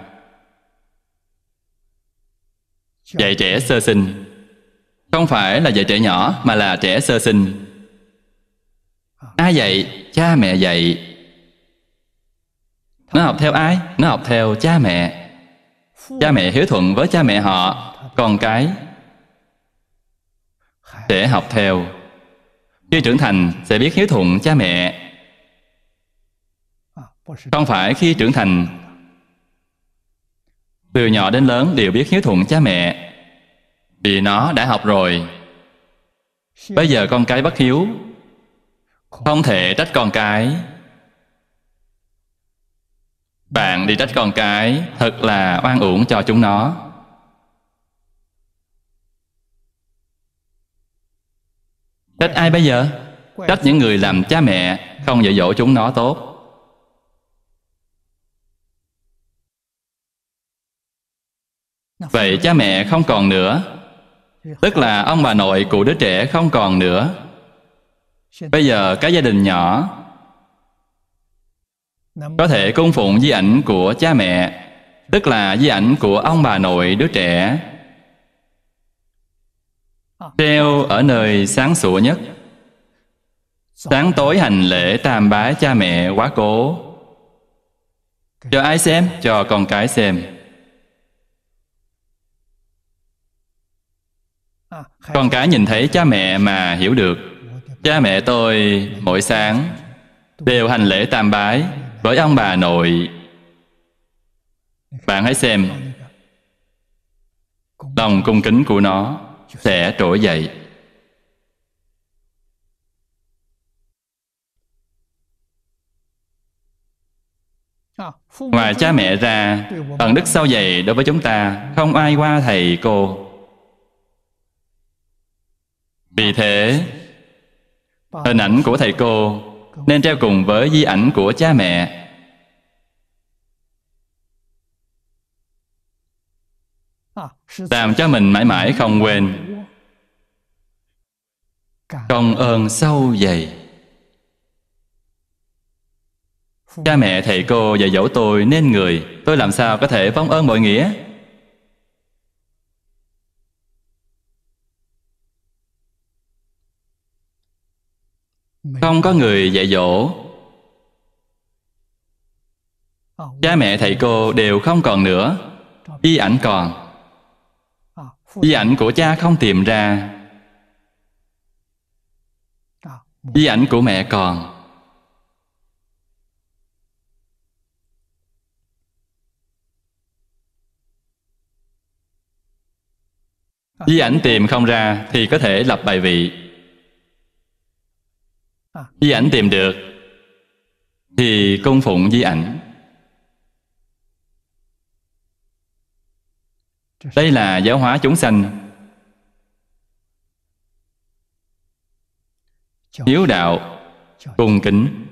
dạy trẻ sơ sinh không phải là dạy trẻ nhỏ mà là trẻ sơ sinh ai dạy cha mẹ dạy nó học theo ai nó học theo cha mẹ cha mẹ hiếu thuận với cha mẹ họ con cái sẽ học theo khi trưởng thành sẽ biết hiếu thuận cha mẹ không phải khi trưởng thành Từ nhỏ đến lớn đều biết hiếu thuận cha mẹ Vì nó đã học rồi Bây giờ con cái bất hiếu Không thể trách con cái Bạn đi trách con cái Thật là oan uổng cho chúng nó Trách ai bây giờ? Trách những người làm cha mẹ Không dạy dỗ chúng nó tốt vậy cha mẹ không còn nữa tức là ông bà nội của đứa trẻ không còn nữa bây giờ cái gia đình nhỏ có thể cung phụng di ảnh của cha mẹ tức là di ảnh của ông bà nội đứa trẻ ờ. treo ở nơi sáng sủa nhất sáng tối hành lễ tam bái cha mẹ quá cố cho ai xem cho con cái xem con cái nhìn thấy cha mẹ mà hiểu được cha mẹ tôi mỗi sáng đều hành lễ tam bái với ông bà nội bạn hãy xem lòng cung kính của nó sẽ trỗi dậy ngoài cha mẹ ra bằng đức sâu dày đối với chúng ta không ai qua thầy cô vì thế hình ảnh của thầy cô nên treo cùng với di ảnh của cha mẹ làm cho mình mãi mãi không quên công ơn sâu dày cha mẹ thầy cô dạy dỗ tôi nên người tôi làm sao có thể vong ơn mọi nghĩa không có người dạy dỗ cha mẹ thầy cô đều không còn nữa di ảnh còn di ảnh của cha không tìm ra di ảnh của mẹ còn di ảnh tìm không ra thì có thể lập bài vị Di ảnh tìm được Thì cung phụng di ảnh Đây là giáo hóa chúng sanh Hiếu đạo cùng kính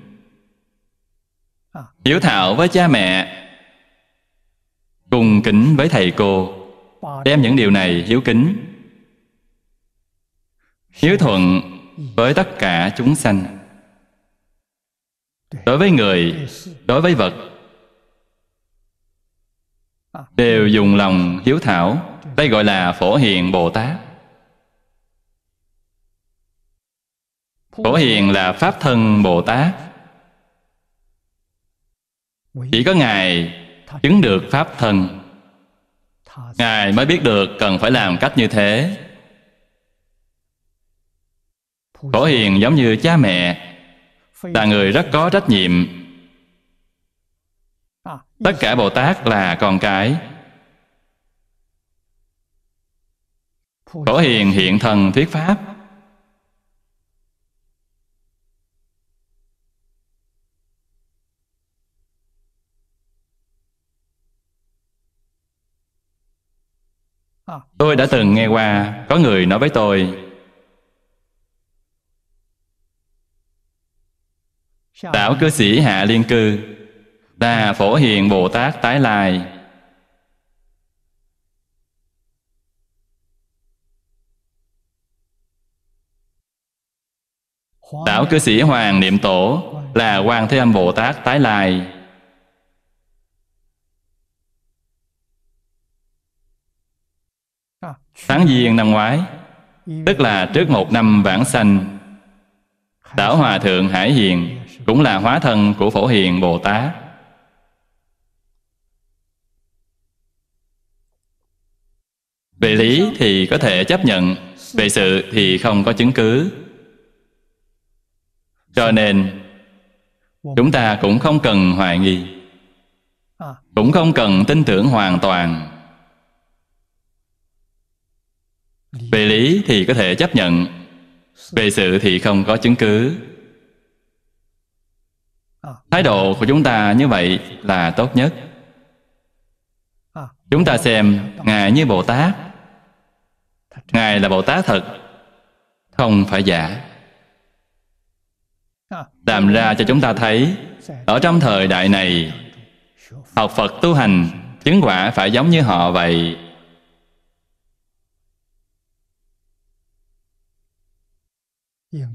Hiếu thảo với cha mẹ cùng kính với thầy cô Đem những điều này hiếu kính Hiếu thuận với tất cả chúng sanh đối với người đối với vật đều dùng lòng hiếu thảo đây gọi là phổ hiền bồ tát phổ hiền là pháp thân bồ tát chỉ có ngài chứng được pháp thân ngài mới biết được cần phải làm cách như thế phổ hiền giống như cha mẹ là người rất có trách nhiệm à, tất cả bồ tát là con cái phổ hiền hiện thần thuyết pháp à. tôi đã từng nghe qua có người nói với tôi Đạo cư sĩ hạ liên cư Đà phổ hiền Bồ Tát tái lai Đạo cư sĩ Hoàng Niệm Tổ Là quan Thế Âm Bồ Tát tái lai Tháng Giêng năm ngoái Tức là trước một năm vãng sanh Đạo Hòa Thượng Hải Hiền cũng là hóa thân của Phổ Hiền Bồ Tát. Về lý thì có thể chấp nhận, về sự thì không có chứng cứ. Cho nên, chúng ta cũng không cần hoài nghi, cũng không cần tin tưởng hoàn toàn. Về lý thì có thể chấp nhận, về sự thì không có chứng cứ thái độ của chúng ta như vậy là tốt nhất chúng ta xem ngài như bồ tát ngài là bồ tát thật không phải giả làm ra cho chúng ta thấy ở trong thời đại này học phật tu hành chứng quả phải giống như họ vậy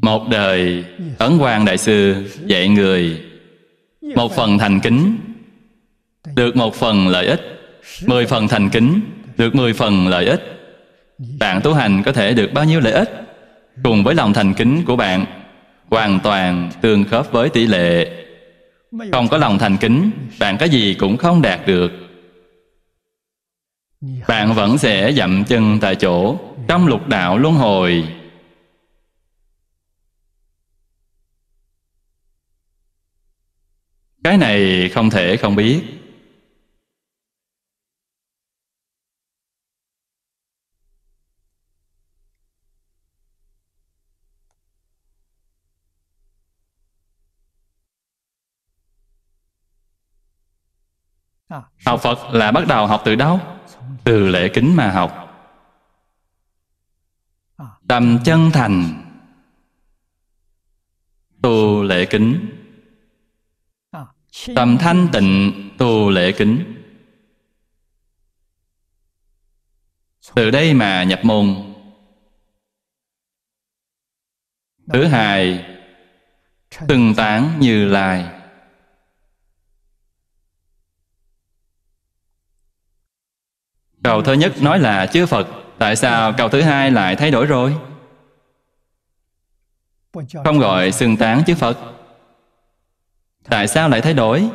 một đời ấn quang đại sư dạy người một phần thành kính được một phần lợi ích mười phần thành kính được mười phần lợi ích bạn tu hành có thể được bao nhiêu lợi ích cùng với lòng thành kính của bạn hoàn toàn tương khớp với tỷ lệ không có lòng thành kính bạn có gì cũng không đạt được bạn vẫn sẽ dậm chân tại chỗ trong lục đạo luân hồi cái này không thể không biết học phật là bắt đầu học từ đâu từ lễ kính mà học tâm chân thành tu lễ kính Tầm thanh tịnh tu lễ kính Từ đây mà nhập môn Thứ hai Từng tán như lai Câu thứ nhất nói là chư Phật Tại sao câu thứ hai lại thay đổi rồi? Không gọi xưng tán chư Phật Tại sao lại thay đổi?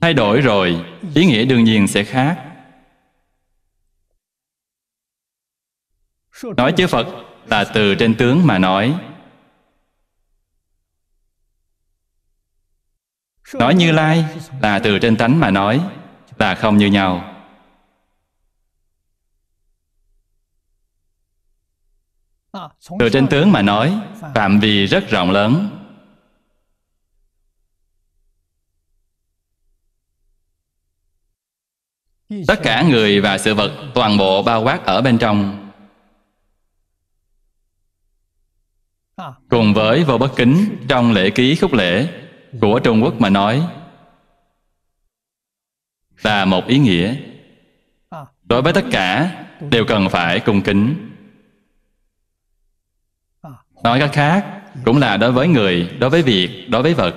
Thay đổi rồi, ý nghĩa đương nhiên sẽ khác. Nói chư Phật là từ trên tướng mà nói. Nói Như Lai là từ trên tánh mà nói, là không như nhau. từ trên tướng mà nói phạm vi rất rộng lớn tất cả người và sự vật toàn bộ bao quát ở bên trong cùng với vô bất kính trong lễ ký khúc lễ của trung quốc mà nói là một ý nghĩa đối với tất cả đều cần phải cung kính nói cách khác cũng là đối với người đối với việc đối với vật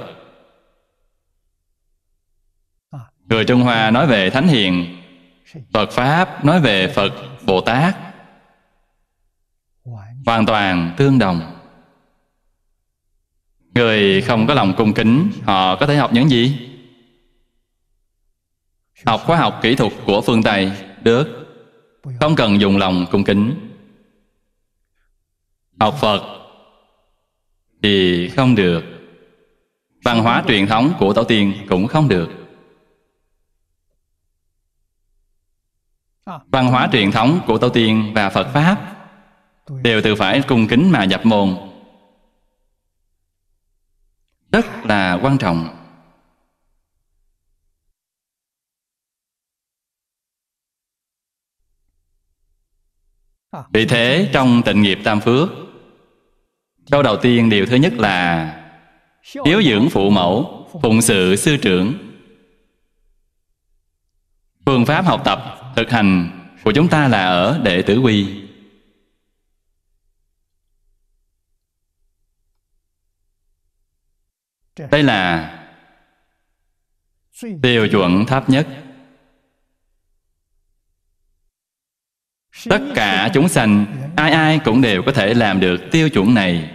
người trung hoa nói về thánh hiền phật pháp nói về phật bồ tát hoàn toàn tương đồng người không có lòng cung kính họ có thể học những gì học khoa học kỹ thuật của phương tây được không cần dùng lòng cung kính học phật thì không được văn hóa truyền thống của tổ tiên cũng không được văn hóa truyền thống của tổ tiên và phật pháp đều từ phải cung kính mà nhập môn rất là quan trọng vì thế trong tịnh nghiệp tam phước Câu đầu tiên điều thứ nhất là Hiếu dưỡng phụ mẫu Phụng sự sư trưởng Phương pháp học tập Thực hành của chúng ta là ở đệ tử quy Đây là Tiêu chuẩn thấp nhất Tất cả chúng sanh Ai ai cũng đều có thể làm được tiêu chuẩn này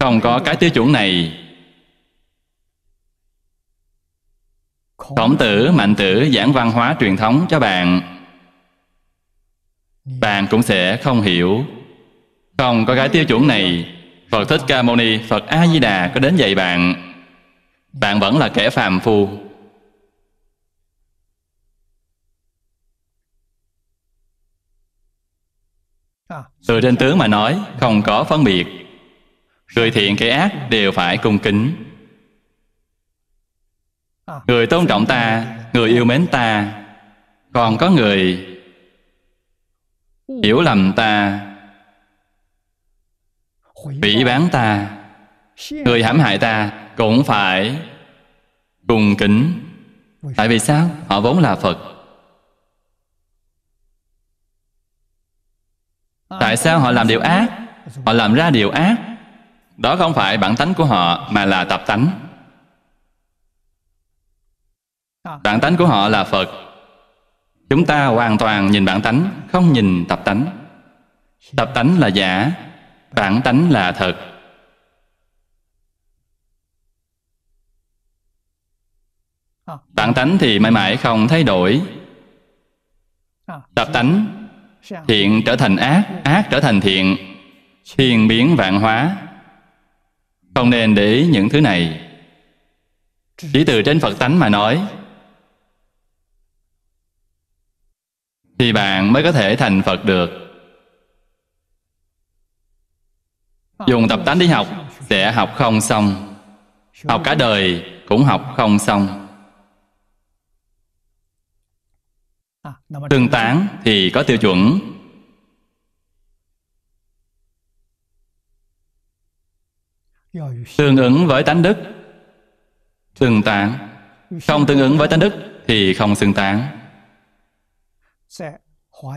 không có cái tiêu chuẩn này Khổng tử, Mạnh tử giảng văn hóa truyền thống cho bạn Bạn cũng sẽ không hiểu Không có cái tiêu chuẩn này Phật Thích Ca Mâu Ni, Phật A-di-đà có đến dạy bạn Bạn vẫn là kẻ phàm phu à. Từ trên tướng mà nói, không có phân biệt Người thiện kẻ ác đều phải cung kính Người tôn trọng ta Người yêu mến ta Còn có người Hiểu lầm ta Bị bán ta Người hãm hại ta Cũng phải Cùng kính Tại vì sao? Họ vốn là Phật Tại sao họ làm điều ác? Họ làm ra điều ác đó không phải bản tánh của họ mà là tập tánh. Ờ. Bản tánh của họ là Phật. Chúng ta hoàn toàn nhìn bản tánh, không nhìn tập tánh. Tập tánh là giả, bản tánh là thật. Ờ. Bản tánh thì mãi mãi không thay đổi. Ờ. Tập tánh thiện trở thành ác, ác trở thành thiện, thiền biến vạn hóa, không nên để ý những thứ này chỉ từ trên phật tánh mà nói thì bạn mới có thể thành phật được dùng tập tánh đi học sẽ học không xong học cả đời cũng học không xong tương tán thì có tiêu chuẩn tương ứng với tánh đức xưng tán không tương ứng với tánh đức thì không xưng tán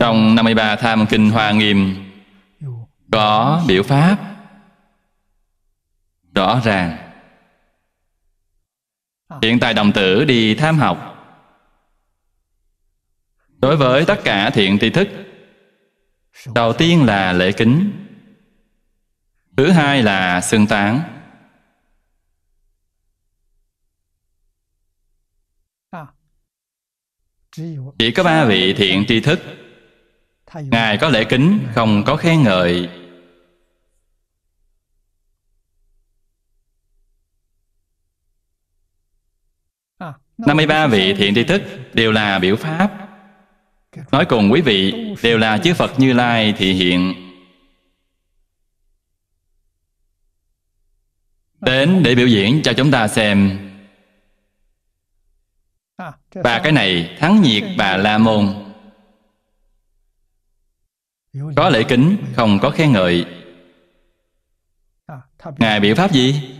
trong 53 tham kinh hoa nghiêm có biểu pháp rõ ràng hiện tại đồng tử đi tham học đối với tất cả thiện tri thức đầu tiên là lễ kính Thứ hai là xương tán. Chỉ có ba vị thiện tri thức Ngài có lễ kính, không có khen ngợi năm mươi ba vị thiện tri thức đều là biểu pháp Nói cùng quý vị đều là chư Phật Như Lai thị hiện đến để biểu diễn cho chúng ta xem ba cái này thắng nhiệt bà la môn có lễ kính không có khen ngợi ngài biểu pháp gì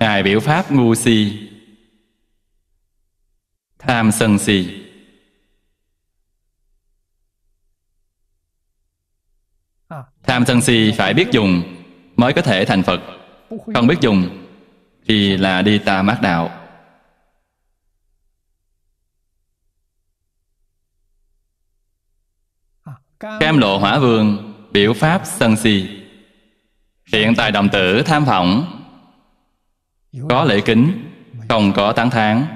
ngài biểu pháp ngu si tham sân si tham sân si phải biết dùng mới có thể thành phật không biết dùng thì là đi tà mát đạo cam lộ hỏa vườn biểu pháp sân si hiện tại đồng tử tham vọng có lễ kính không có tán thán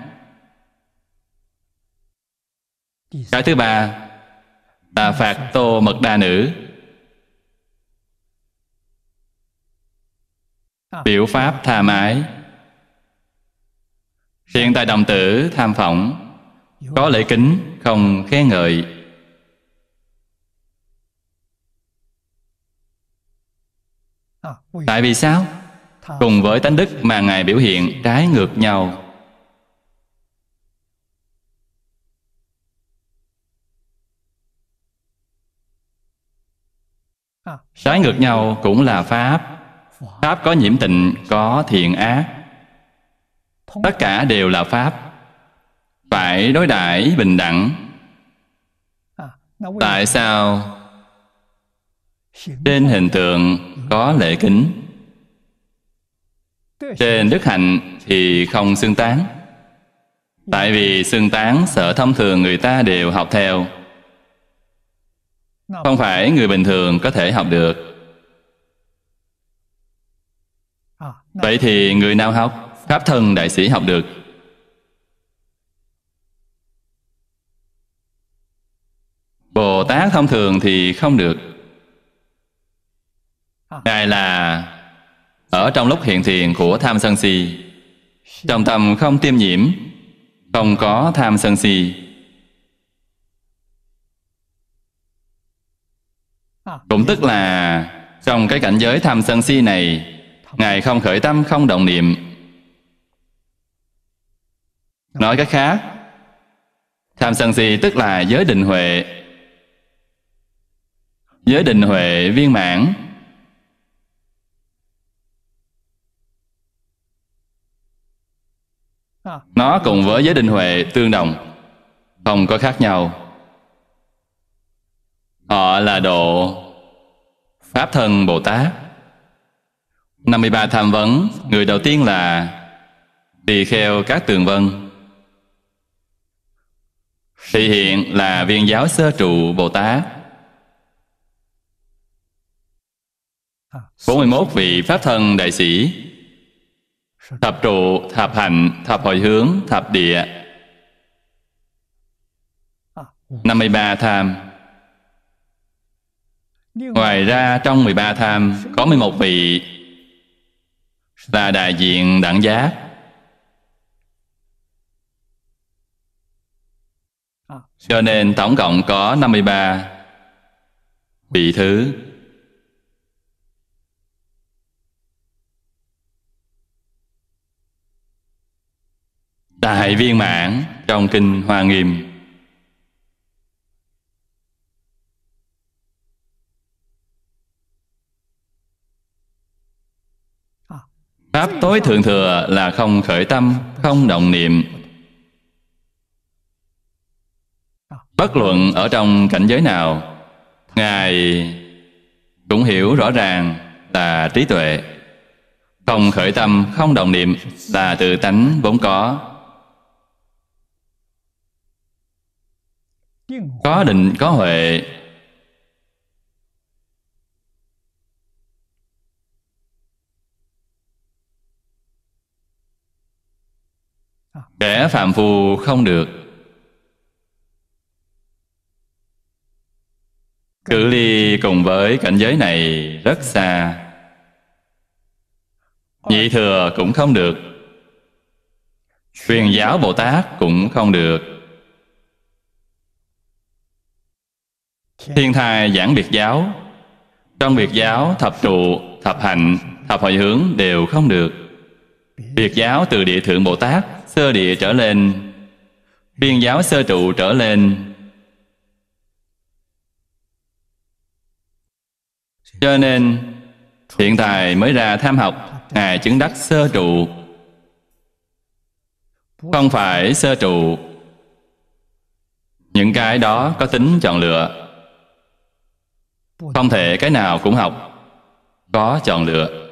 cái thứ ba là phạt tô mật đa nữ Biểu pháp tham ái Hiện tại đồng tử tham phỏng Có lễ kính không khen ngợi Tại vì sao? Cùng với tánh đức mà Ngài biểu hiện trái ngược nhau Trái ngược nhau cũng là Pháp Pháp có nhiễm tịnh, có thiện ác Tất cả đều là Pháp Phải đối đãi bình đẳng Tại sao Trên hình tượng có lễ kính Trên đức hạnh thì không xưng tán Tại vì xưng tán sở thông thường người ta đều học theo Không phải người bình thường có thể học được Vậy thì người nào học? Pháp thân đại sĩ học được. Bồ Tát thông thường thì không được. Ngài là ở trong lúc hiện thiền của tham sân si, trong tâm không tiêm nhiễm, không có tham sân si. Cũng tức là trong cái cảnh giới tham sân si này Ngài không khởi tâm, không động niệm Nói cách khác Tham sân si tức là giới định huệ Giới định huệ viên mãn Nó cùng với giới định huệ tương đồng Không có khác nhau Họ là độ Pháp thân Bồ Tát 53 tham vấn Người đầu tiên là Tỳ Kheo các Tường Vân Thị hiện là viên giáo sơ trụ Bồ Tát 41 vị Pháp thân đại sĩ Thập trụ, thập hạnh, thập hội hướng, thập địa 53 tham Ngoài ra trong 13 tham Có 11 vị là đại diện đẳng giác Cho nên tổng cộng có 53 vị thứ Đại viên mãn trong Kinh Hoa Nghiêm Pháp tối thượng thừa là không khởi tâm, không động niệm. Bất luận ở trong cảnh giới nào, Ngài cũng hiểu rõ ràng là trí tuệ. Không khởi tâm, không động niệm là tự tánh vốn có. Có định, có huệ kẻ phạm phù không được cự ly cùng với cảnh giới này rất xa nhị thừa cũng không được truyền giáo bồ tát cũng không được thiên thai giảng biệt giáo trong biệt giáo thập trụ thập hạnh thập hồi hướng đều không được biệt giáo từ địa thượng bồ tát sơ địa trở lên biên giáo sơ trụ trở lên Cho nên Hiện tại mới ra tham học Ngài chứng đắc sơ trụ Không phải sơ trụ Những cái đó có tính chọn lựa Không thể cái nào cũng học Có chọn lựa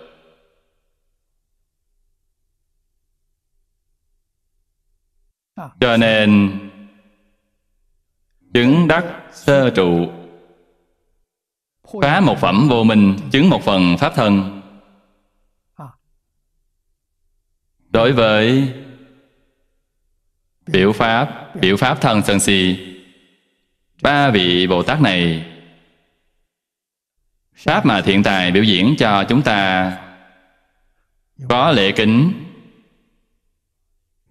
cho nên chứng đắc sơ trụ phá một phẩm vô minh chứng một phần pháp thân đối với biểu pháp biểu pháp thân sân si ba vị bồ tát này pháp mà thiện tài biểu diễn cho chúng ta có lễ kính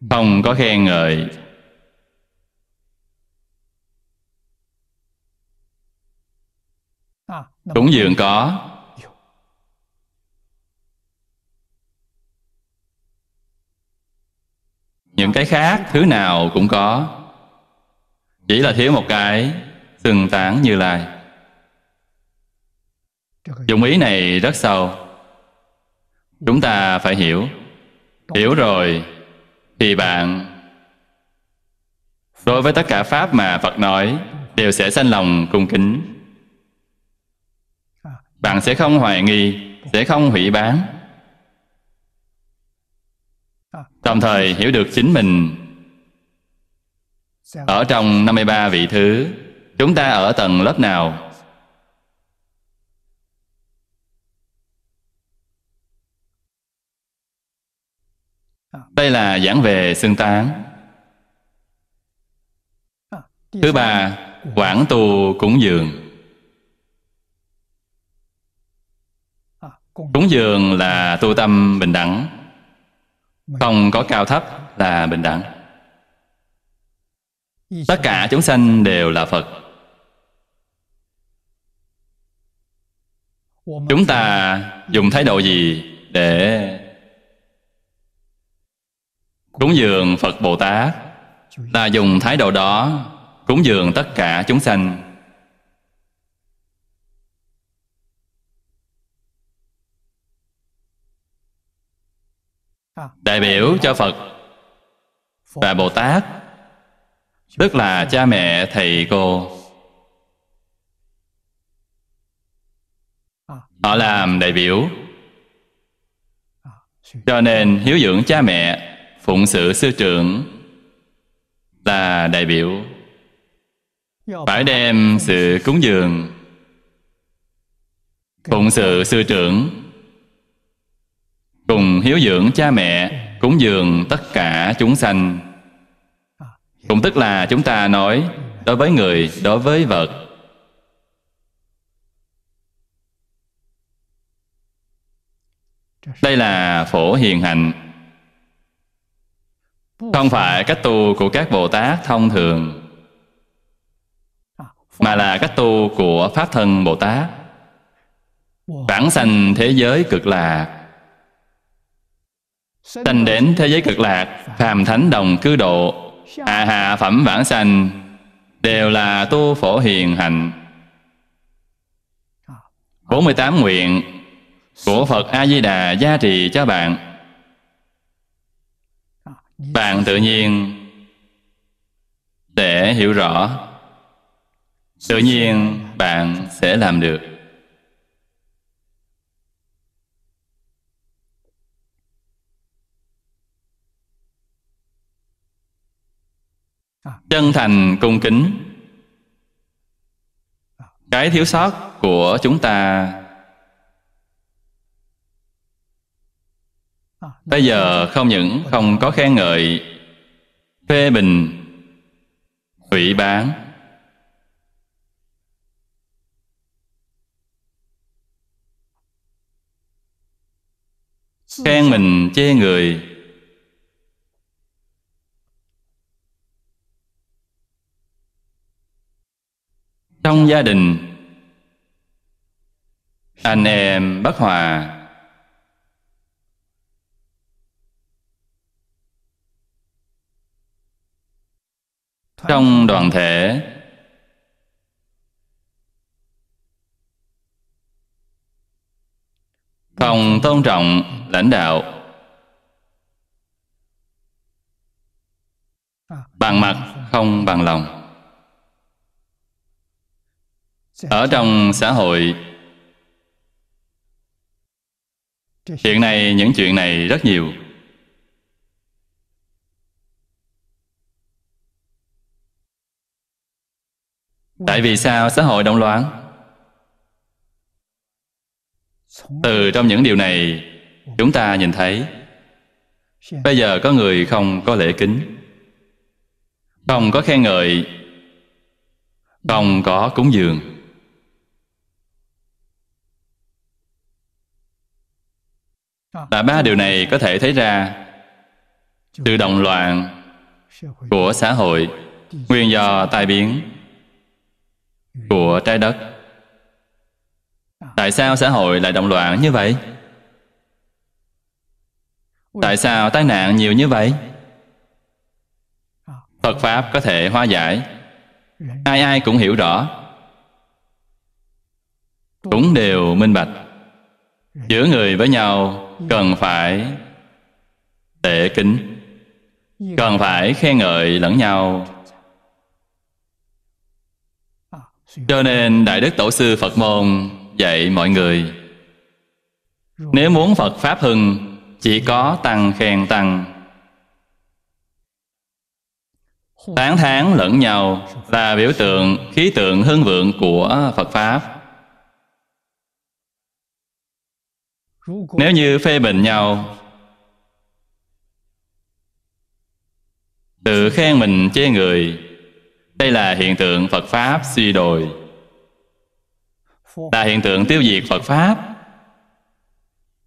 không có khen ngợi cúng dường có những cái khác thứ nào cũng có chỉ là thiếu một cái xưng tán như lai dụng ý này rất sâu chúng ta phải hiểu hiểu rồi thì bạn đối với tất cả pháp mà Phật nói đều sẽ sanh lòng cung kính. Bạn sẽ không hoài nghi, sẽ không hủy bán. Đồng thời hiểu được chính mình ở trong 53 vị thứ, chúng ta ở tầng lớp nào? Đây là giảng về xưng tán Thứ ba, quản tu cúng dường Cúng dường là tu tâm bình đẳng Không có cao thấp là bình đẳng Tất cả chúng sanh đều là Phật Chúng ta dùng thái độ gì để cúng dường phật bồ tát là dùng thái độ đó cúng dường tất cả chúng sanh đại biểu cho phật và bồ tát tức là cha mẹ thầy cô họ làm đại biểu cho nên hiếu dưỡng cha mẹ phụng sự sư trưởng là đại biểu phải đem sự cúng dường phụng sự sư trưởng cùng hiếu dưỡng cha mẹ cúng dường tất cả chúng sanh cũng tức là chúng ta nói đối với người đối với vật đây là phổ hiền hạnh không phải cách tu của các bồ tát thông thường mà là cách tu của pháp thân bồ tát vãng sanh thế giới cực lạc sanh đến thế giới cực lạc phàm thánh đồng cư độ hạ hạ phẩm vãng sanh đều là tu phổ hiền hạnh 48 nguyện của Phật A Di Đà gia trì cho bạn bạn tự nhiên sẽ hiểu rõ tự nhiên bạn sẽ làm được chân thành cung kính cái thiếu sót của chúng ta bây giờ không những không có khen ngợi phê bình ủy bán khen mình chê người trong gia đình anh em bất hòa trong đoàn thể không tôn trọng lãnh đạo bằng mặt không bằng lòng ở trong xã hội hiện nay những chuyện này rất nhiều tại vì sao xã hội động loạn từ trong những điều này chúng ta nhìn thấy bây giờ có người không có lễ kính không có khen ngợi không có cúng dường là ba điều này có thể thấy ra sự động loạn của xã hội nguyên do tai biến của trái đất tại sao xã hội lại động loạn như vậy tại sao tai nạn nhiều như vậy phật pháp có thể hóa giải ai ai cũng hiểu rõ cũng đều minh bạch giữa người với nhau cần phải tệ kính cần phải khen ngợi lẫn nhau cho nên đại đức tổ sư phật môn dạy mọi người nếu muốn phật pháp hưng chỉ có tăng khen tăng tán thán lẫn nhau là biểu tượng khí tượng hưng vượng của phật pháp nếu như phê bình nhau tự khen mình chê người đây là hiện tượng Phật Pháp suy đồi Là hiện tượng tiêu diệt Phật Pháp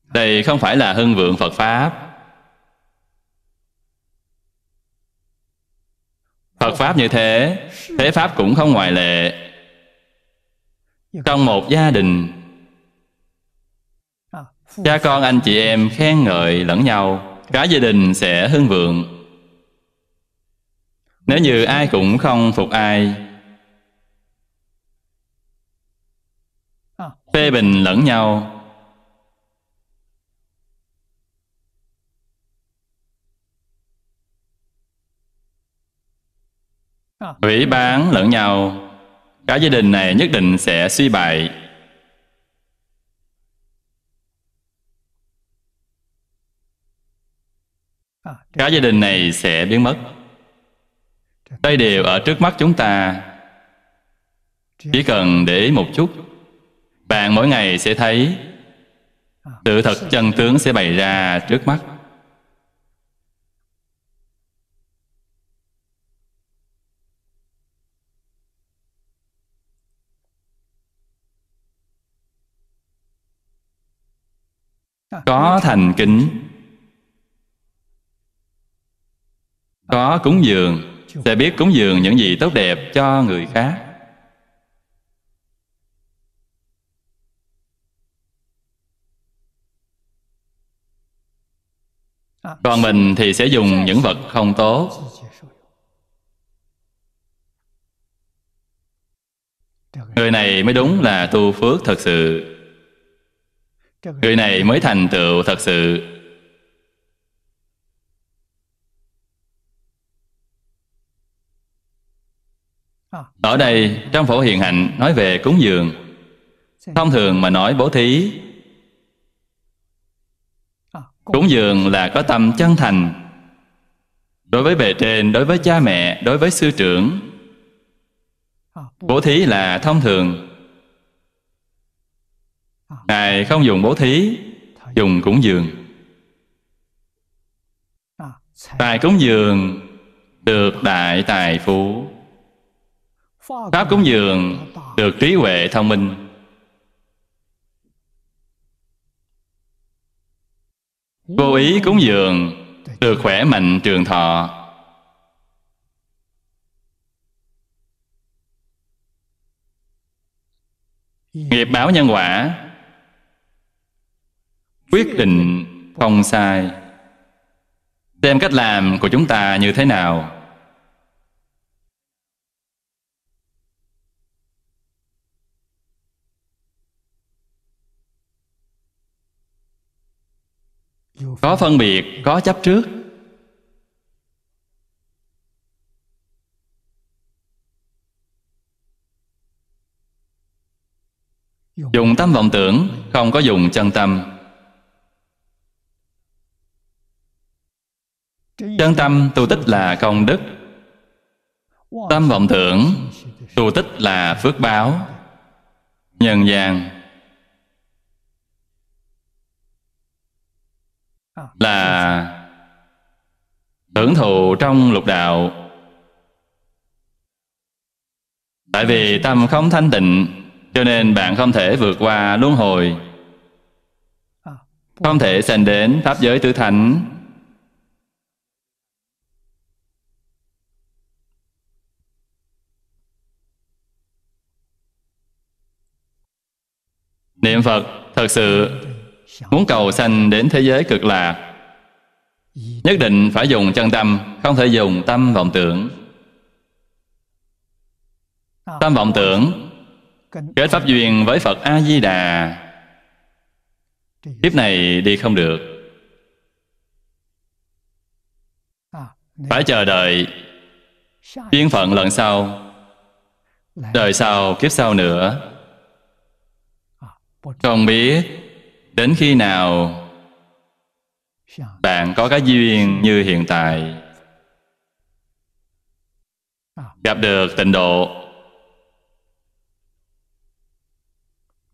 Đây không phải là hưng vượng Phật Pháp Phật Pháp như thế Thế Pháp cũng không ngoại lệ Trong một gia đình Cha con anh chị em khen ngợi lẫn nhau Cả gia đình sẽ hưng vượng nếu như ai cũng không phục ai phê bình lẫn nhau hủy bán lẫn nhau cả gia đình này nhất định sẽ suy bại cả gia đình này sẽ biến mất đây đều ở trước mắt chúng ta chỉ cần để ý một chút bạn mỗi ngày sẽ thấy sự thật chân tướng sẽ bày ra trước mắt có thành kính có cúng dường sẽ biết cúng dường những gì tốt đẹp cho người khác còn mình thì sẽ dùng những vật không tốt người này mới đúng là tu phước thật sự người này mới thành tựu thật sự Ở đây trong phổ hiện hành nói về cúng dường Thông thường mà nói bố thí Cúng dường là có tâm chân thành Đối với bề trên, đối với cha mẹ, đối với sư trưởng Bố thí là thông thường Ngài không dùng bố thí Dùng cúng dường Tài cúng dường Được đại tài phú Pháp cúng dường được trí huệ thông minh Vô ý cúng dường được khỏe mạnh trường thọ Nghiệp báo nhân quả Quyết định không sai Xem cách làm của chúng ta như thế nào có phân biệt có chấp trước dùng tâm vọng tưởng không có dùng chân tâm chân tâm tu tích là công đức tâm vọng tưởng tu tích là phước báo nhân gian Ờ. là hưởng thụ trong lục đạo tại vì tâm không thanh tịnh cho nên bạn không thể vượt qua luân hồi ờ. không thể sanh đến pháp giới tứ thánh niệm phật thật sự Muốn cầu sanh đến thế giới cực lạc Nhất định phải dùng chân tâm Không thể dùng tâm vọng tưởng Tâm vọng tưởng Kết pháp duyên với Phật A-di-đà Kiếp này đi không được Phải chờ đợi Duyên phận lần sau Đời sau kiếp sau nữa Không biết đến khi nào bạn có cái duyên như hiện tại gặp được tịnh độ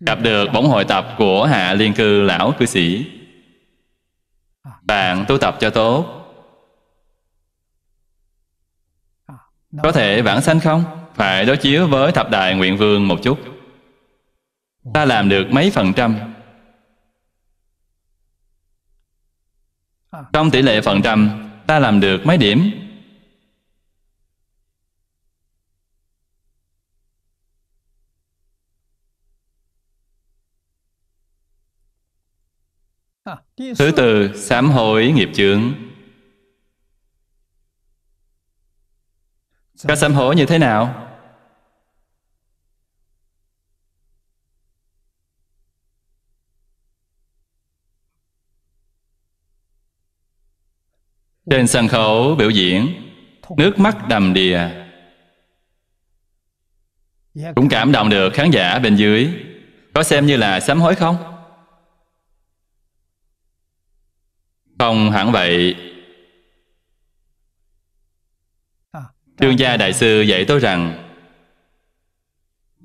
gặp được bóng hội tập của hạ liên cư lão cư sĩ bạn tu tập cho tốt có thể vãng sanh không phải đối chiếu với thập đại nguyện vương một chút ta làm được mấy phần trăm Trong tỷ lệ phần trăm Ta làm được mấy điểm Thứ tư, sám hối nghiệp chướng Có sám hối như thế nào? trên sân khấu biểu diễn nước mắt đầm đìa cũng cảm động được khán giả bên dưới có xem như là sám hối không không hẳn vậy trương gia đại sư dạy tôi rằng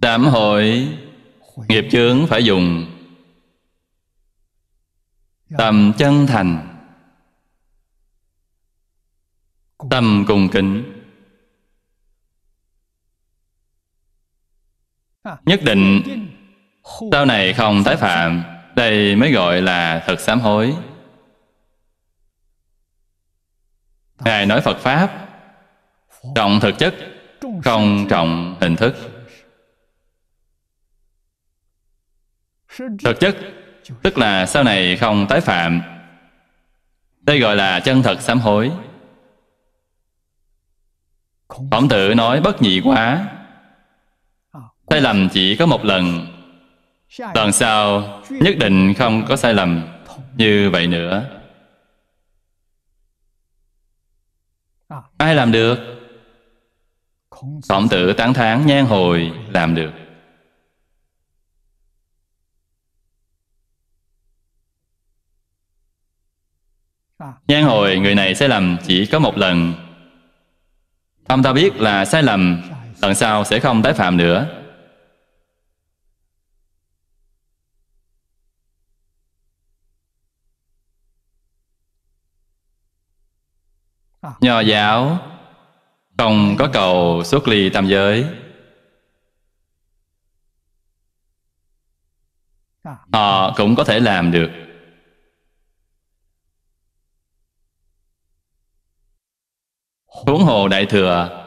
sám hối nghiệp chướng phải dùng tầm chân thành tâm cùng kính nhất định sau này không tái phạm đây mới gọi là thật sám hối ngài nói phật pháp trọng thực chất không trọng hình thức thực chất tức là sau này không tái phạm đây gọi là chân thật sám hối khổng tử nói bất nhị quá sai lầm chỉ có một lần lần sau nhất định không có sai lầm như vậy nữa ai làm được khổng tử tán thán nhan hồi làm được nhan hồi người này sẽ làm chỉ có một lần Ông ta biết là sai lầm, lần sau sẽ không tái phạm nữa. Nho giáo không có cầu xuất ly tam giới. Họ cũng có thể làm được. huống hồ đại thừa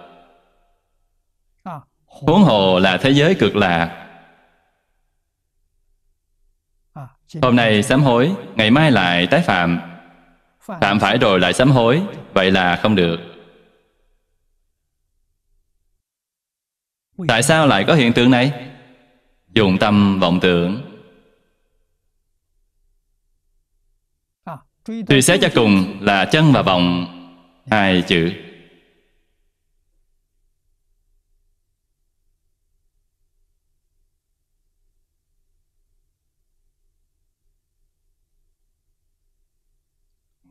à, huống hồ là thế giới cực lạc à, hôm nay sám hối ngày mai lại tái phạm phạm phải rồi lại sám hối vậy là không được tại sao lại có hiện tượng này dùng tâm vọng tưởng à, Truy xét cho cùng là chân và vọng dạ. hai chữ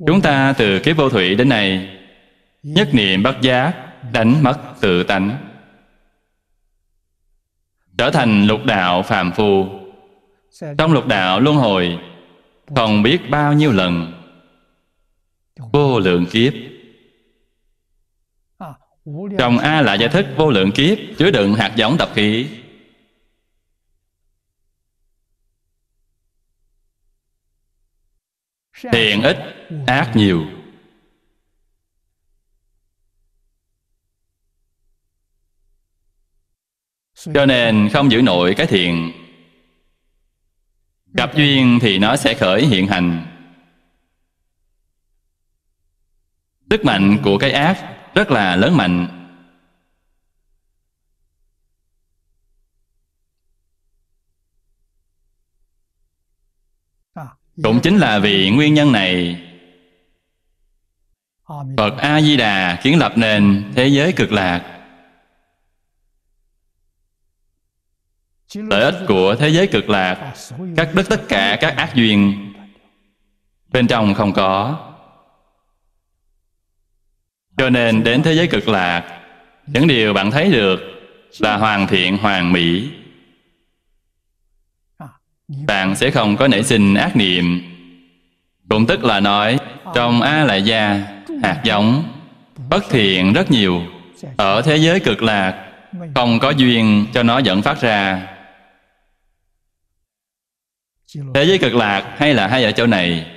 Chúng ta từ kiếp vô thủy đến nay Nhất niệm bất giác Đánh mất tự tánh Trở thành lục đạo phàm phu Trong lục đạo luân hồi còn biết bao nhiêu lần Vô lượng kiếp Trong A là giải thích vô lượng kiếp Chứa đựng hạt giống tập khí Thiện ích ác nhiều cho nên không giữ nội cái thiện gặp duyên thì nó sẽ khởi hiện hành sức mạnh của cái ác rất là lớn mạnh cũng chính là vì nguyên nhân này Phật A-di-đà kiến lập nền thế giới cực lạc Lợi ích của thế giới cực lạc Các đức tất cả các ác duyên Bên trong không có Cho nên đến thế giới cực lạc Những điều bạn thấy được Là hoàn thiện hoàn mỹ à, Bạn sẽ không có nảy sinh ác niệm Cũng tức là nói Trong A-lại-gia hạt giống bất thiện rất nhiều ở thế giới cực lạc không có duyên cho nó dẫn phát ra thế giới cực lạc hay là hay ở chỗ này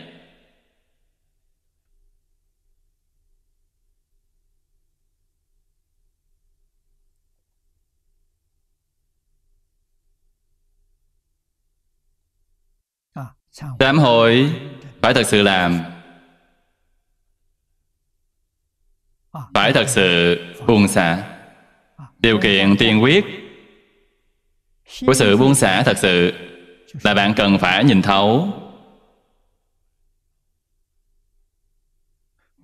Sám hội phải thật sự làm phải thật sự buông xả điều kiện tiên quyết của sự buông xả thật sự là bạn cần phải nhìn thấu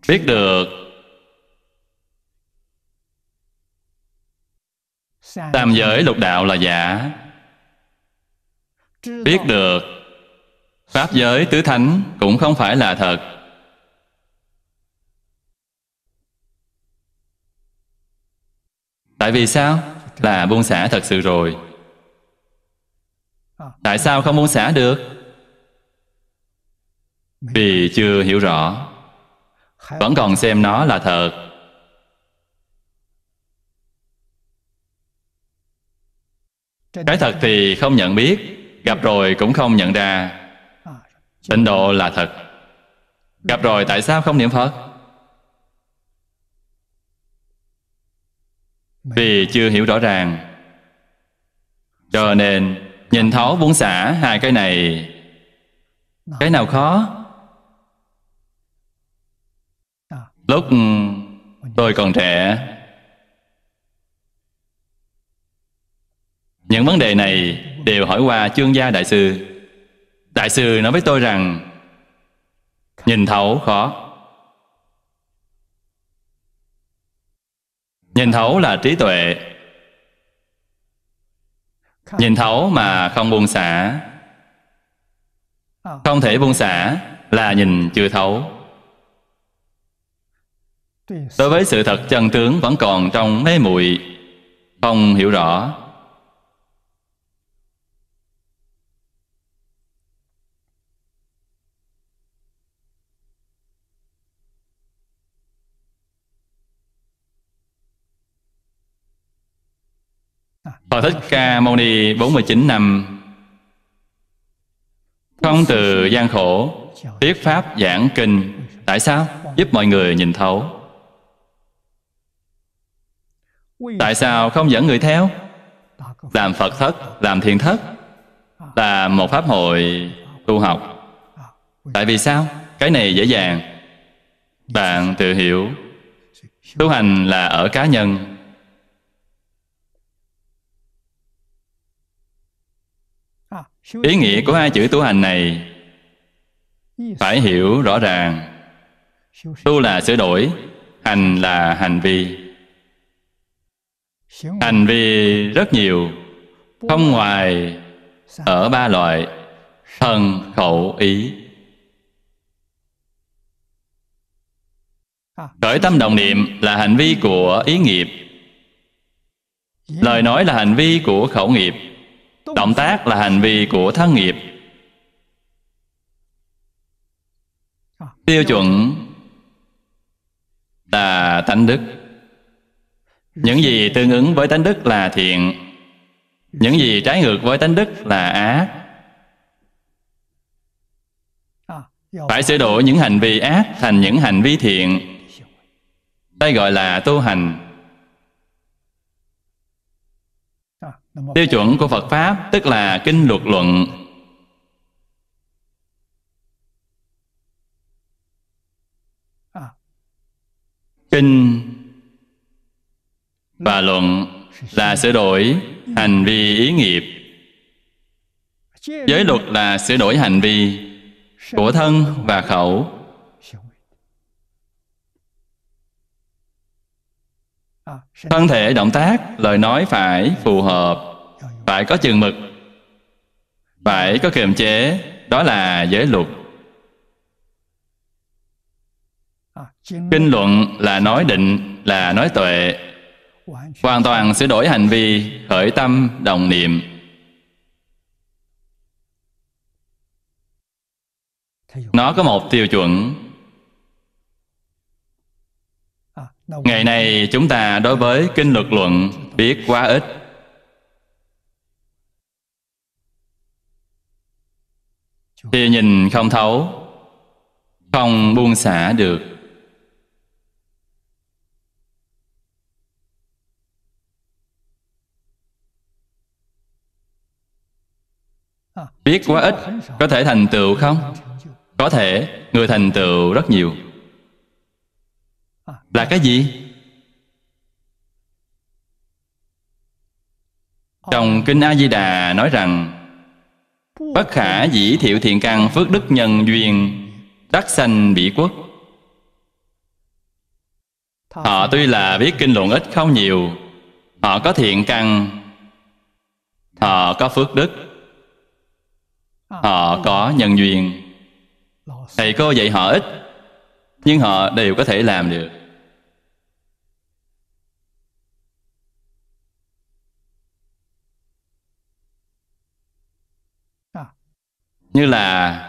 biết được tam giới lục đạo là giả biết được pháp giới tứ thánh cũng không phải là thật Tại vì sao? Là buông xả thật sự rồi Tại sao không buông xả được? Vì chưa hiểu rõ Vẫn còn xem nó là thật Cái thật thì không nhận biết Gặp rồi cũng không nhận ra Tịnh độ là thật Gặp rồi tại sao không niệm Phật? vì chưa hiểu rõ ràng cho nên nhìn thấu bốn xả hai cái này cái nào khó lúc tôi còn trẻ những vấn đề này đều hỏi qua chương gia đại sư đại sư nói với tôi rằng nhìn thấu khó Nhìn thấu là trí tuệ Nhìn thấu mà không buông xả ờ. Không thể buông xả là nhìn chưa thấu Đối với sự thật chân tướng vẫn còn trong mê muội Không hiểu rõ Phật Thích Ca Mâu Ni 49 năm Không từ gian khổ Thuyết Pháp giảng kinh Tại sao? Giúp mọi người nhìn thấu Tại sao không dẫn người theo? Làm Phật thất, làm thiền thất Là một pháp hội tu học Tại vì sao? Cái này dễ dàng Bạn tự hiểu Tu hành là ở cá nhân ý nghĩa của hai chữ tu hành này phải hiểu rõ ràng tu là sửa đổi hành là hành vi hành vi rất nhiều không ngoài ở ba loại thân khẩu ý khởi tâm đồng niệm là hành vi của ý nghiệp lời nói là hành vi của khẩu nghiệp động tác là hành vi của thân nghiệp tiêu chuẩn là tánh đức những gì tương ứng với tánh đức là thiện những gì trái ngược với tánh đức là ác phải sửa đổi những hành vi ác thành những hành vi thiện đây gọi là tu hành tiêu chuẩn của phật pháp tức là kinh luật luận à. kinh và luận là sửa đổi hành vi ý nghiệp giới luật là sửa đổi hành vi của thân và khẩu Ờ, thân thể động tác lời nói phải phù hợp phải có chừng mực phải có kiềm chế đó là giới luật ờ, kinh luận là nói định là nói tuệ hoàn toàn sửa đổi hành vi khởi tâm đồng niệm nó có một tiêu chuẩn ngày nay chúng ta đối với kinh luật luận biết quá ít thì nhìn không thấu không buông xả được à, biết quá ít có thể thành tựu không có thể người thành tựu rất nhiều là cái gì trong kinh a di đà nói rằng bất khả dĩ thiệu thiện căn phước đức nhân duyên đắc sanh bỉ quốc họ tuy là biết kinh luận ít không nhiều họ có thiện căn họ có phước đức họ có nhân duyên thầy cô dạy họ ít nhưng họ đều có thể làm được như là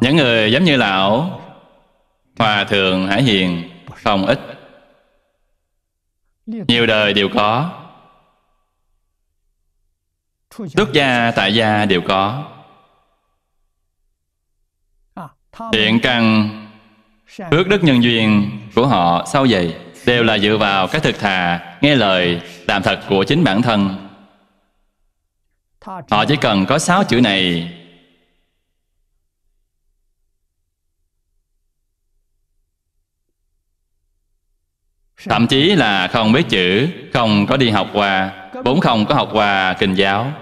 những người giống như lão hòa thượng hải hiền không ít nhiều đời đều có xuất gia tại gia đều có thiện căn phước đức nhân duyên của họ sau vậy đều là dựa vào cái thực thà nghe lời làm thật của chính bản thân họ chỉ cần có sáu chữ này thậm chí là không biết chữ không có đi học qua vốn không có học qua kinh giáo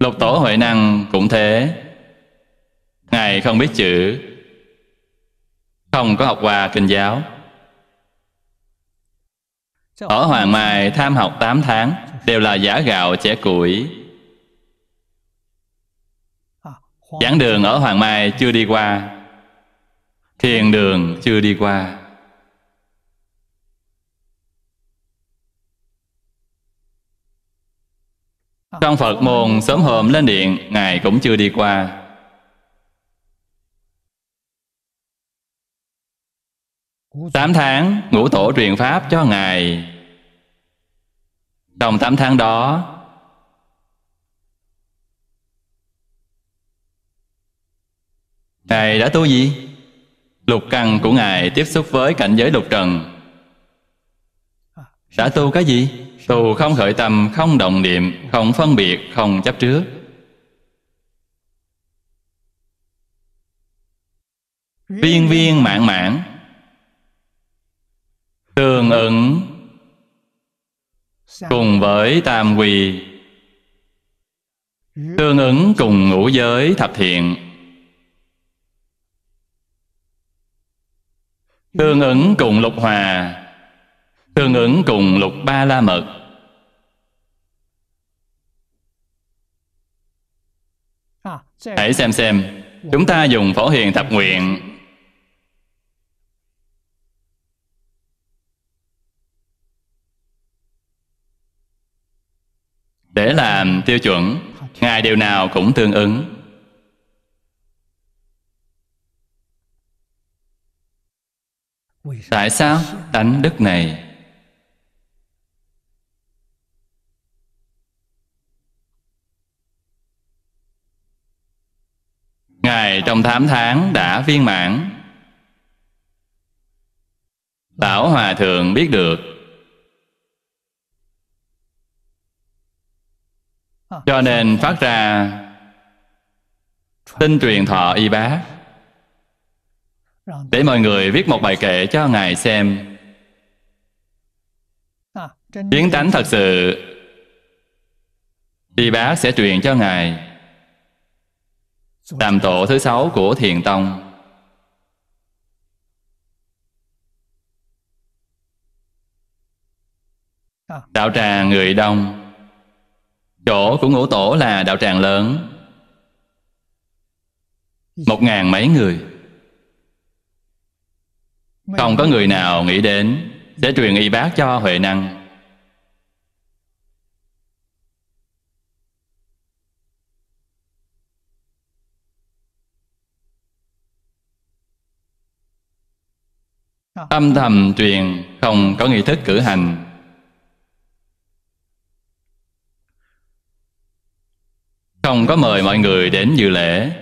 lục tổ huệ năng cũng thế ngài không biết chữ không có học hòa kinh giáo ở hoàng mai tham học 8 tháng đều là giả gạo trẻ củi giảng đường ở hoàng mai chưa đi qua thiền đường chưa đi qua Trong Phật môn sớm hôm lên điện Ngài cũng chưa đi qua Tám tháng ngũ tổ truyền pháp cho Ngài Trong tám tháng đó Ngài đã tu gì? Lục căn của Ngài tiếp xúc với cảnh giới lục trần Đã tu cái gì? Tù không khởi tâm, không động niệm, không phân biệt, không chấp trước Viên viên mạng mạng Tương ứng Cùng với tam quỳ Tương ứng cùng ngũ giới thập thiện Tương ứng cùng lục hòa tương ứng cùng lục ba la mật hãy xem xem chúng ta dùng phổ hiền thập nguyện để làm tiêu chuẩn ngài điều nào cũng tương ứng tại sao tánh đức này Ngài trong tám tháng đã viên mãn Lão Hòa Thượng biết được Cho nên phát ra tin truyền thọ y bá Để mọi người viết một bài kệ cho Ngài xem Biến tánh thật sự Y bá sẽ truyền cho Ngài tam tổ thứ sáu của thiền tông đạo tràng người đông chỗ của ngũ tổ là đạo tràng lớn một ngàn mấy người không có người nào nghĩ đến để truyền y bác cho huệ năng âm thầm truyền không có nghi thức cử hành không có mời mọi người đến dự lễ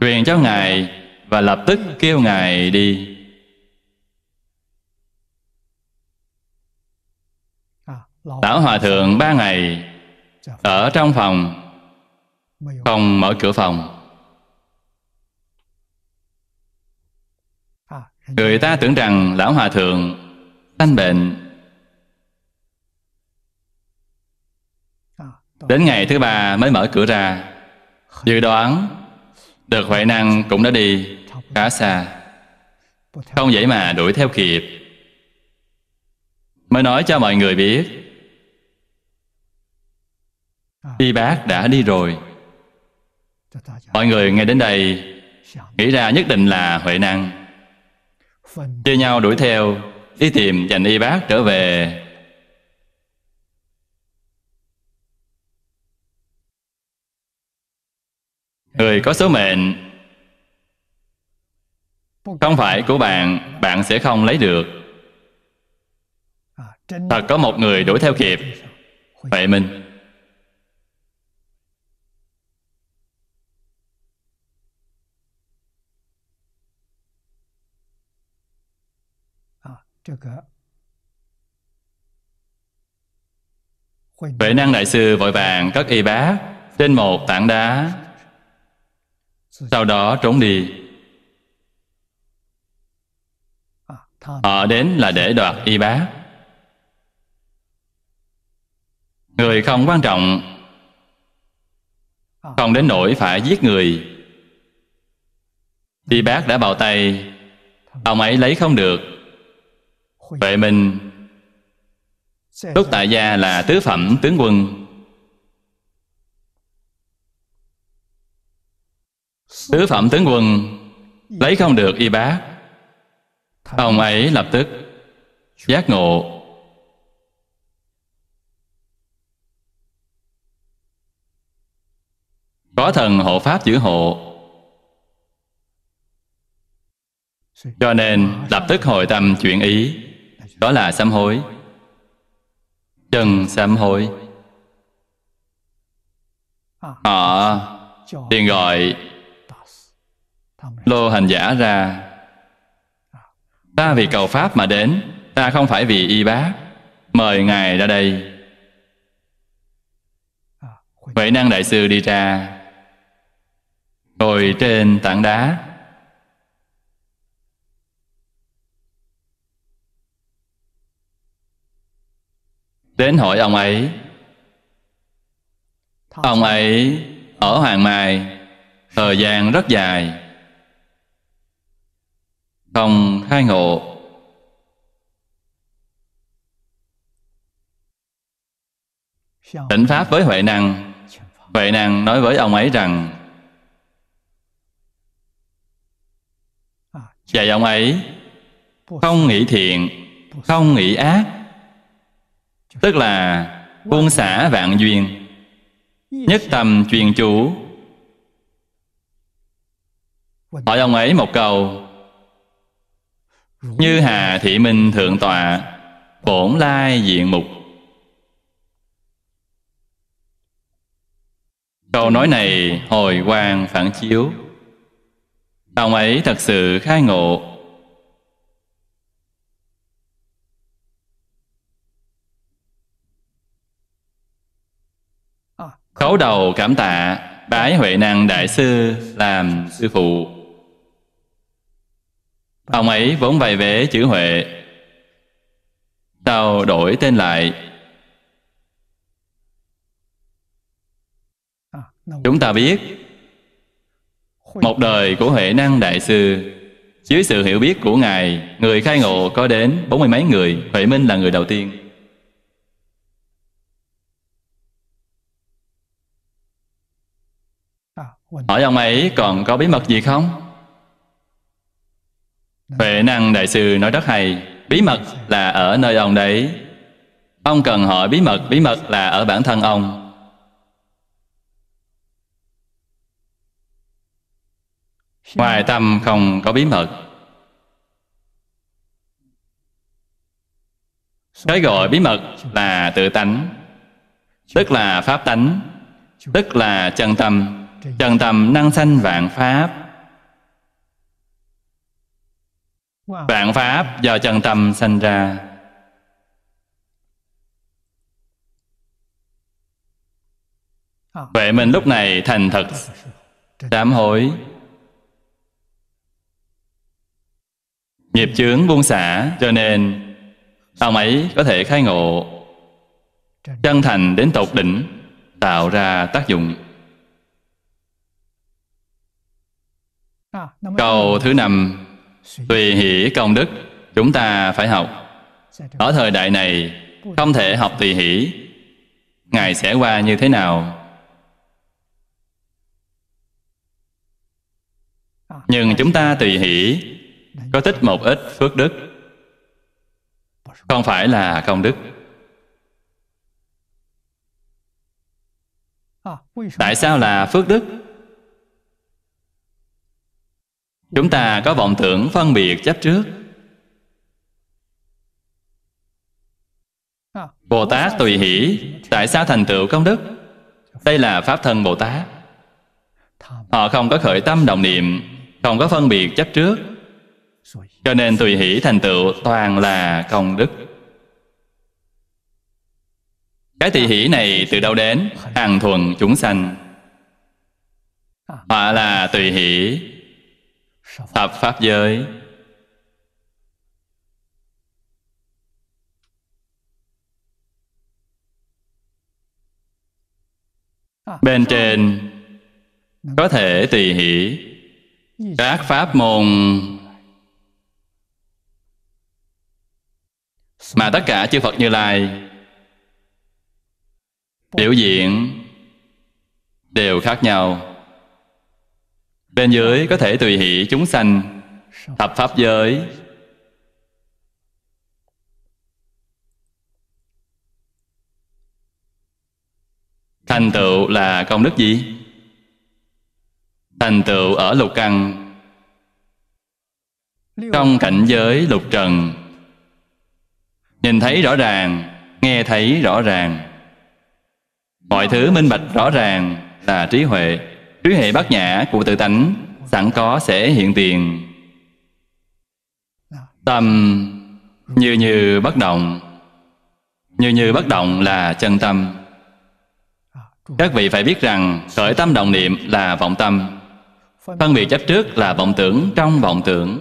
truyền cho ngài và lập tức kêu ngài đi lão hòa thượng ba ngày ở trong phòng không mở cửa phòng người ta tưởng rằng lão hòa thượng sanh bệnh đến ngày thứ ba mới mở cửa ra dự đoán được huệ năng cũng đã đi khá xa không dễ mà đuổi theo kịp mới nói cho mọi người biết y bác đã đi rồi mọi người nghe đến đây nghĩ ra nhất định là huệ năng chia nhau đuổi theo đi tìm dành y bác trở về người có số mệnh không phải của bạn bạn sẽ không lấy được à, thật có một người đuổi theo kịp vậy mình 这个。Huệ năng đại sư vội vàng cất y bá trên một tảng đá, sau đó trốn đi. À, Họ đến là để đoạt y bá. Người không quan trọng, à. không đến nỗi phải giết người. Y bác đã vào tay, ông ấy lấy không được, Huệ Minh Túc Tại Gia là tứ phẩm tướng quân Tứ phẩm tướng quân Lấy không được y bác Ông ấy lập tức Giác ngộ Có thần hộ pháp giữ hộ Cho nên lập tức hồi tâm chuyển ý đó là sám hối trần sám hối Họ liền gọi Lô hành giả ra Ta vì cầu Pháp mà đến Ta không phải vì y bác Mời Ngài ra đây Huệ năng đại sư đi ra Ngồi trên tảng đá Đến hỏi ông ấy Ông ấy ở Hoàng Mai Thời gian rất dài Không khai ngộ Tỉnh Pháp với Huệ Năng Huệ Năng nói với ông ấy rằng à, Dạy ông ấy Không nghĩ thiện Không nghĩ ác tức là buông xả vạn duyên nhất tâm truyền chủ hỏi ông ấy một câu như hà thị minh thượng tọa bổn lai diện mục câu nói này hồi quang phản chiếu ông ấy thật sự khai ngộ khấu đầu cảm tạ bái huệ năng đại sư làm sư phụ ông ấy vốn vầy vế chữ huệ sau đổi tên lại chúng ta biết một đời của huệ năng đại sư dưới sự hiểu biết của ngài người khai ngộ có đến bốn mươi mấy người huệ minh là người đầu tiên Hỏi ông ấy còn có bí mật gì không? Huệ năng đại sư nói rất hay Bí mật là ở nơi ông đấy Ông cần hỏi bí mật Bí mật là ở bản thân ông Ngoài tâm không có bí mật Cái gọi bí mật là tự tánh Tức là pháp tánh Tức là chân tâm trần tầm năng sanh vạn pháp vạn pháp do trần tâm sanh ra ờ. vậy mình lúc này thành thật sám hối nghiệp chướng buông xả cho nên ông ấy có thể khai ngộ chân thành đến tột đỉnh tạo ra tác dụng cầu thứ năm Tùy hỷ công đức Chúng ta phải học Ở thời đại này Không thể học tùy hỷ Ngài sẽ qua như thế nào Nhưng chúng ta tùy hỷ Có tích một ít phước đức Không phải là công đức Tại sao là phước đức? chúng ta có vọng tưởng phân biệt chấp trước bồ tát tùy hỷ tại sao thành tựu công đức đây là pháp thân bồ tát họ không có khởi tâm đồng niệm không có phân biệt chấp trước cho nên tùy hỷ thành tựu toàn là công đức cái tùy hỷ này từ đâu đến? Hàng thuần chúng sanh họ là tùy hỷ Thập Pháp giới à, Bên trên Có thể tùy hỷ Các Pháp môn Mà tất cả chư Phật Như Lai Biểu diễn Đều khác nhau bên dưới có thể tùy hỷ chúng sanh Thập Pháp giới Thành tựu là công đức gì? Thành tựu ở lục căn Trong cảnh giới lục trần Nhìn thấy rõ ràng Nghe thấy rõ ràng Mọi thứ minh bạch rõ ràng là trí huệ Trí hệ bát nhã của tự tánh sẵn có sẽ hiện tiền. Tâm như như bất động. Như như bất động là chân tâm. Các vị phải biết rằng khởi tâm động niệm là vọng tâm. Phân biệt chấp trước là vọng tưởng trong vọng tưởng.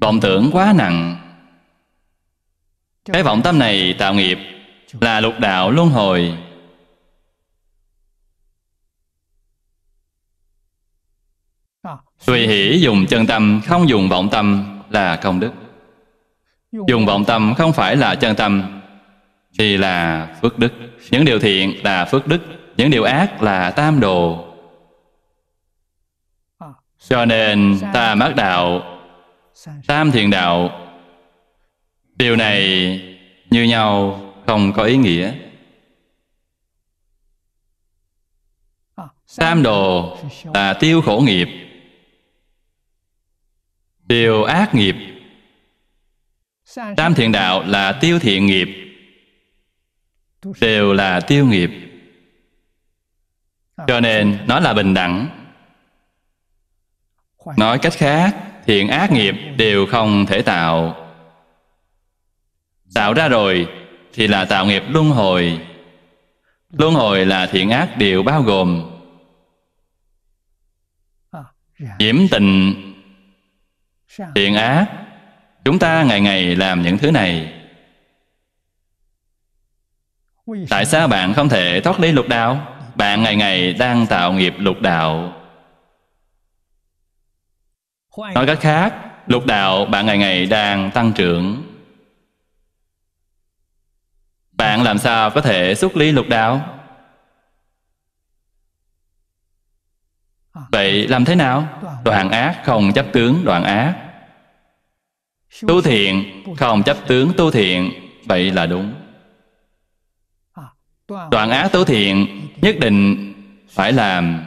Vọng tưởng quá nặng. Cái vọng tâm này tạo nghiệp là lục đạo luân hồi Tùy hỷ dùng chân tâm, không dùng vọng tâm là công đức. Dùng vọng tâm không phải là chân tâm thì là phước đức. Những điều thiện là phước đức, những điều ác là tam đồ. Cho nên ta mát đạo, tam thiền đạo, điều này như nhau không có ý nghĩa. Tam đồ là tiêu khổ nghiệp tiêu ác nghiệp tam thiện đạo là tiêu thiện nghiệp đều là tiêu nghiệp cho nên nó là bình đẳng nói cách khác thiện ác nghiệp đều không thể tạo tạo ra rồi thì là tạo nghiệp luân hồi luân hồi là thiện ác đều bao gồm nhiễm tình thiện ác chúng ta ngày ngày làm những thứ này tại sao bạn không thể thoát ly lục đạo bạn ngày ngày đang tạo nghiệp lục đạo nói cách khác lục đạo bạn ngày ngày đang tăng trưởng bạn làm sao có thể xuất ly lục đạo à. vậy làm thế nào đoạn ác không chấp tướng đoạn ác tu thiện không chấp tướng tu thiện vậy là đúng đoạn ác tu thiện nhất định phải làm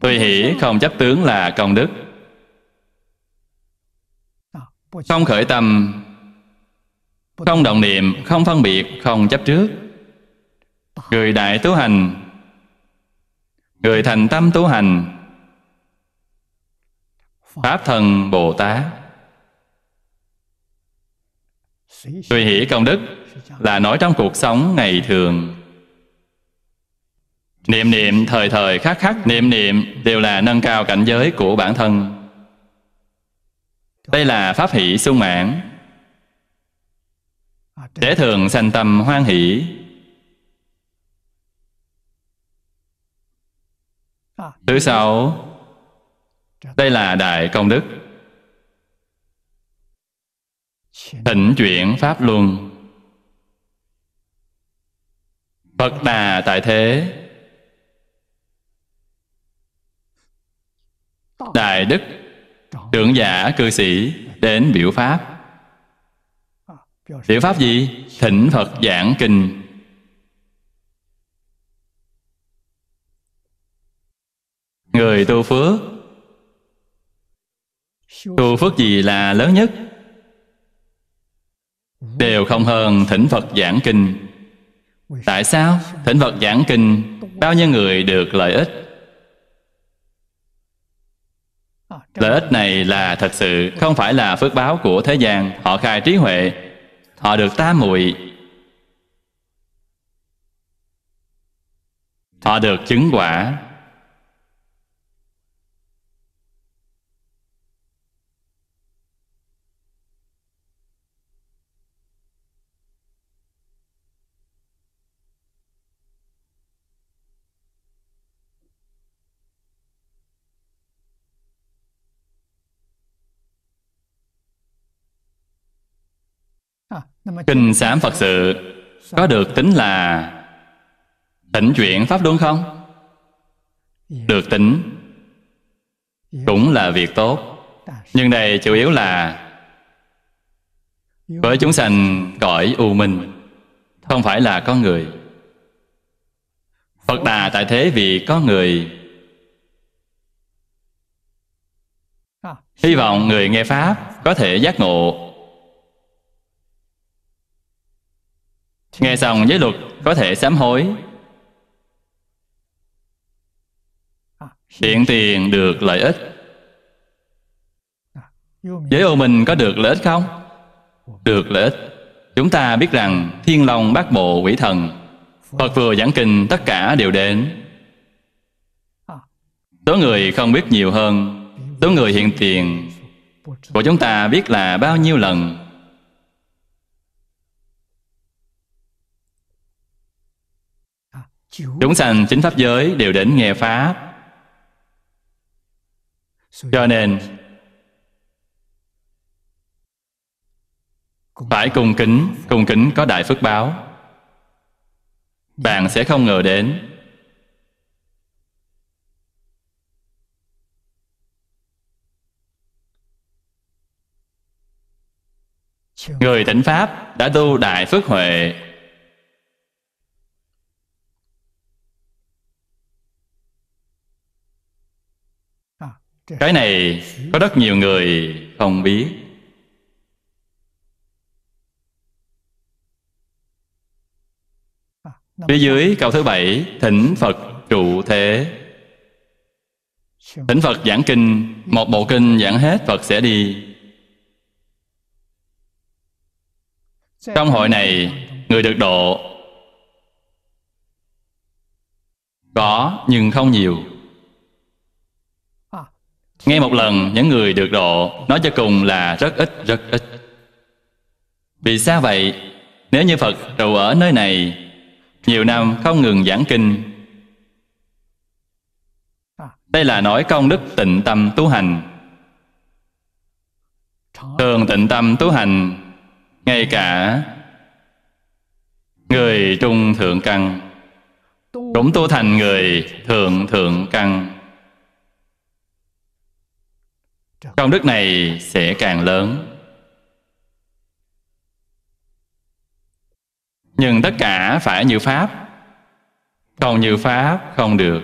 tùy hỷ không chấp tướng là công đức không khởi tâm không động niệm không phân biệt không chấp trước người đại tu hành người thành tâm tu hành pháp thần bồ tát tùy hỷ công đức là nói trong cuộc sống ngày thường niệm niệm thời thời khắc khắc niệm niệm đều là nâng cao cảnh giới của bản thân đây là pháp hỷ sung mãn để thường sanh tâm hoan hỷ Thứ sáu Đây là Đại Công Đức Thỉnh chuyển Pháp Luân Phật Đà tại thế Đại Đức Trưởng giả cư sĩ đến biểu Pháp Biểu Pháp gì? Thỉnh Phật giảng kinh Người tu phước Tu phước gì là lớn nhất? Đều không hơn thỉnh Phật giảng kinh Tại sao? Thỉnh Phật giảng kinh Bao nhiêu người được lợi ích Lợi ích này là thật sự Không phải là phước báo của thế gian Họ khai trí huệ Họ được tam muội Họ được chứng quả Kinh Sám Phật Sự có được tính là tỉnh chuyển Pháp luân không? Được tính cũng là việc tốt nhưng đây chủ yếu là với chúng sanh cõi u minh không phải là con người phật đà tại thế vì con người à, hy vọng người nghe pháp có thể giác ngộ nghe xong giới luật có thể sám hối hiện tiền được lợi ích giới ô minh có được lợi ích không được lợi ích chúng ta biết rằng thiên long bát bộ quỷ thần phật vừa giảng kinh tất cả đều đến số người không biết nhiều hơn số người hiện tiền của chúng ta biết là bao nhiêu lần Chúng sanh chính Pháp giới đều đến nghe Pháp Cho nên Phải cung kính Cung kính có đại phước báo Bạn sẽ không ngờ đến Người thỉnh Pháp đã tu Đại Phước Huệ cái này có rất nhiều người không biết phía dưới câu thứ bảy thỉnh phật trụ thế thỉnh phật giảng kinh một bộ kinh giảng hết phật sẽ đi trong hội này người được độ có nhưng không nhiều Nghe một lần những người được độ Nói cho cùng là rất ít rất ít Vì sao vậy? Nếu như Phật đầu ở nơi này Nhiều năm không ngừng giảng kinh Đây là nói công đức tịnh tâm tu hành Thường tịnh tâm tu hành Ngay cả Người trung thượng căn Cũng tu thành người thượng thượng căn công đức này sẽ càng lớn nhưng tất cả phải như pháp không như pháp không được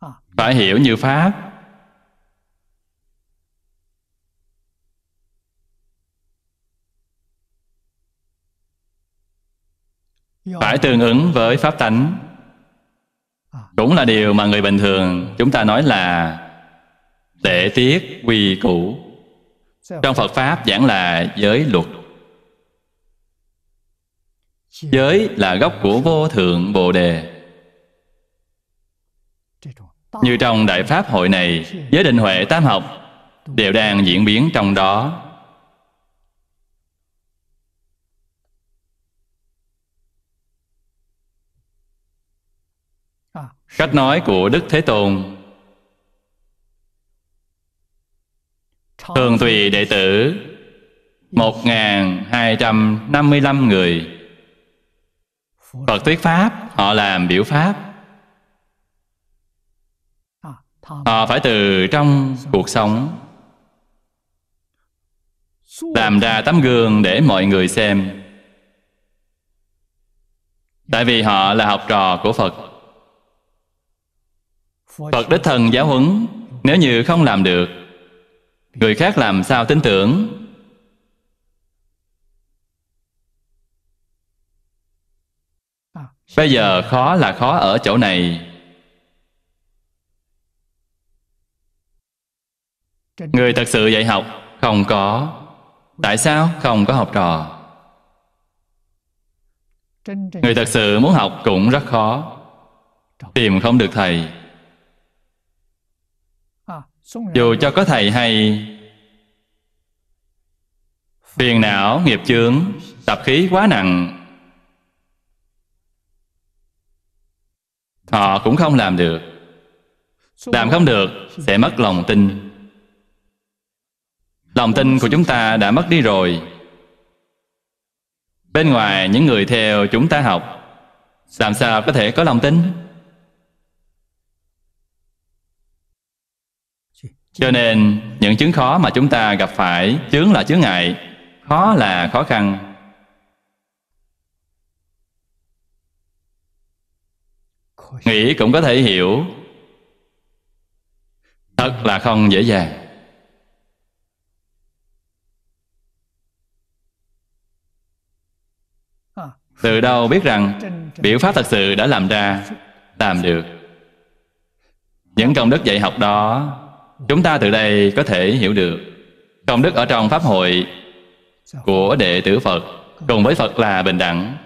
à. phải hiểu như pháp phải tương ứng với pháp tánh À. cũng là điều mà người bình thường chúng ta nói là lễ tiết quy củ trong phật pháp giảng là giới luật giới là gốc của vô thượng bồ đề như trong đại pháp hội này giới định huệ tam học đều đang diễn biến trong đó Cách nói của Đức Thế Tôn Thường tùy đệ tử 1.255 người Phật thuyết Pháp Họ làm biểu Pháp Họ phải từ trong cuộc sống Làm ra tấm gương để mọi người xem Tại vì họ là học trò của Phật Phật đích thần giáo huấn Nếu như không làm được Người khác làm sao tin tưởng Bây giờ khó là khó ở chỗ này Người thật sự dạy học Không có Tại sao không có học trò Người thật sự muốn học cũng rất khó Tìm không được thầy dù cho có thầy hay phiền não nghiệp chướng tập khí quá nặng họ cũng không làm được làm không được sẽ mất lòng tin lòng tin của chúng ta đã mất đi rồi bên ngoài những người theo chúng ta học làm sao có thể có lòng tin Cho nên những chứng khó mà chúng ta gặp phải Chướng là chướng ngại Khó là khó khăn Nghĩ cũng có thể hiểu Thật là không dễ dàng Từ đâu biết rằng Biểu pháp thật sự đã làm ra Làm được Những công đức dạy học đó chúng ta từ đây có thể hiểu được công đức ở trong pháp hội của đệ tử phật cùng với phật là bình đẳng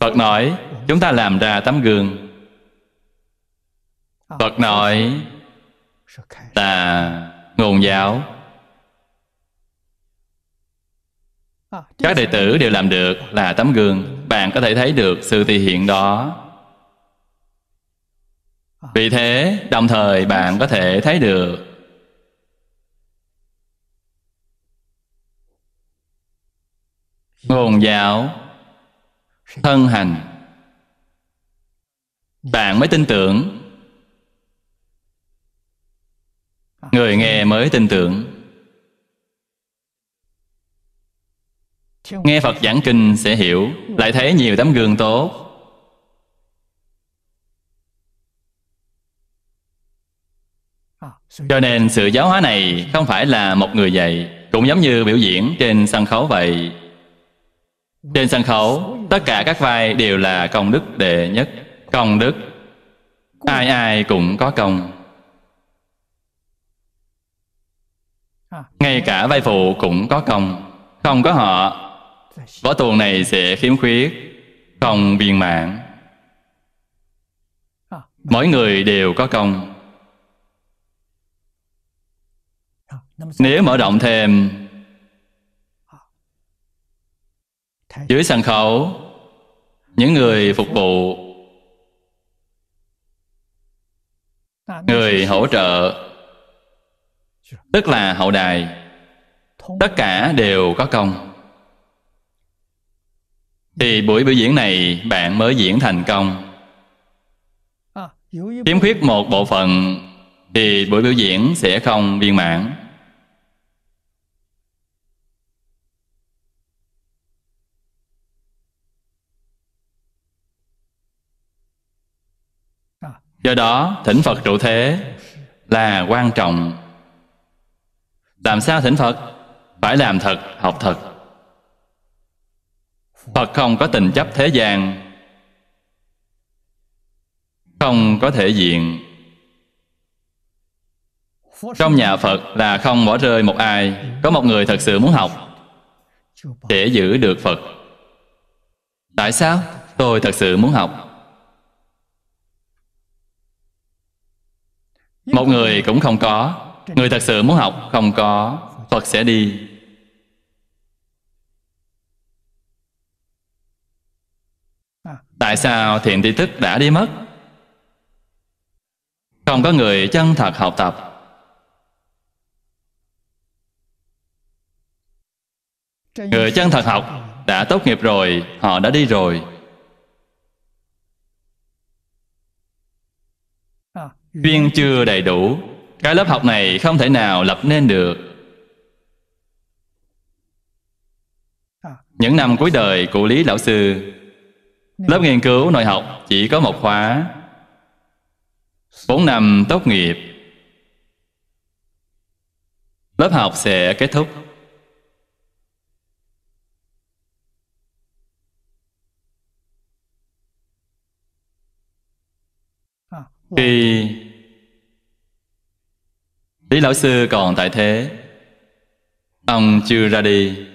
phật nói chúng ta làm ra tấm gương phật nói là nguồn giáo các đệ tử đều làm được là tấm gương bạn có thể thấy được sự tỳ hiện đó vì thế đồng thời bạn có thể thấy được ngôn giáo thân hành bạn mới tin tưởng người nghe mới tin tưởng nghe phật giảng kinh sẽ hiểu lại thấy nhiều tấm gương tốt cho nên sự giáo hóa này không phải là một người dạy cũng giống như biểu diễn trên sân khấu vậy trên sân khấu tất cả các vai đều là công đức đệ nhất công đức ai ai cũng có công ngay cả vai phụ cũng có công không có họ võ tuồng này sẽ khiếm khuyết không viên mãn mỗi người đều có công Nếu mở rộng thêm Dưới sân khấu Những người phục vụ Người hỗ trợ Tức là hậu đài Tất cả đều có công Thì buổi biểu diễn này bạn mới diễn thành công à, kiếm khuyết một bộ phận Thì buổi biểu diễn sẽ không viên mãn do đó thỉnh phật trụ thế là quan trọng làm sao thỉnh phật phải làm thật học thật phật không có tình chấp thế gian không có thể diện trong nhà phật là không bỏ rơi một ai có một người thật sự muốn học để giữ được phật tại sao tôi thật sự muốn học một người cũng không có người thật sự muốn học không có phật sẽ đi tại sao thiện tri thức đã đi mất không có người chân thật học tập người chân thật học đã tốt nghiệp rồi họ đã đi rồi duyên chưa đầy đủ cái lớp học này không thể nào lập nên được những năm cuối đời của lý lão sư lớp nghiên cứu nội học chỉ có một khóa bốn năm tốt nghiệp lớp học sẽ kết thúc khi Lý Lão Sư còn tại thế Ông chưa ra đi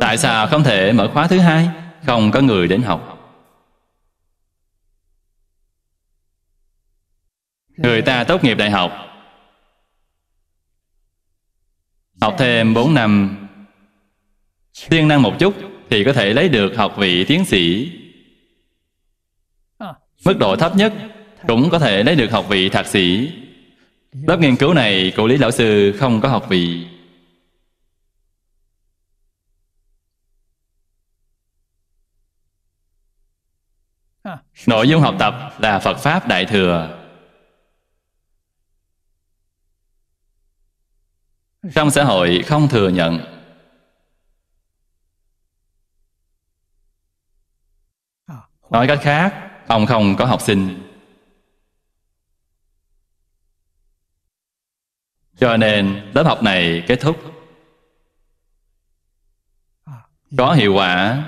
Tại sao không thể mở khóa thứ hai Không có người đến học Người ta tốt nghiệp đại học Học thêm 4 năm tiên năng một chút Thì có thể lấy được học vị tiến sĩ Mức độ thấp nhất cũng có thể lấy được học vị thạc sĩ. Lớp nghiên cứu này cụ Lý Lão Sư không có học vị. Nội dung học tập là Phật Pháp Đại Thừa. Trong xã hội không thừa nhận Nói cách khác Ông không có học sinh Cho nên lớp học này kết thúc Có hiệu quả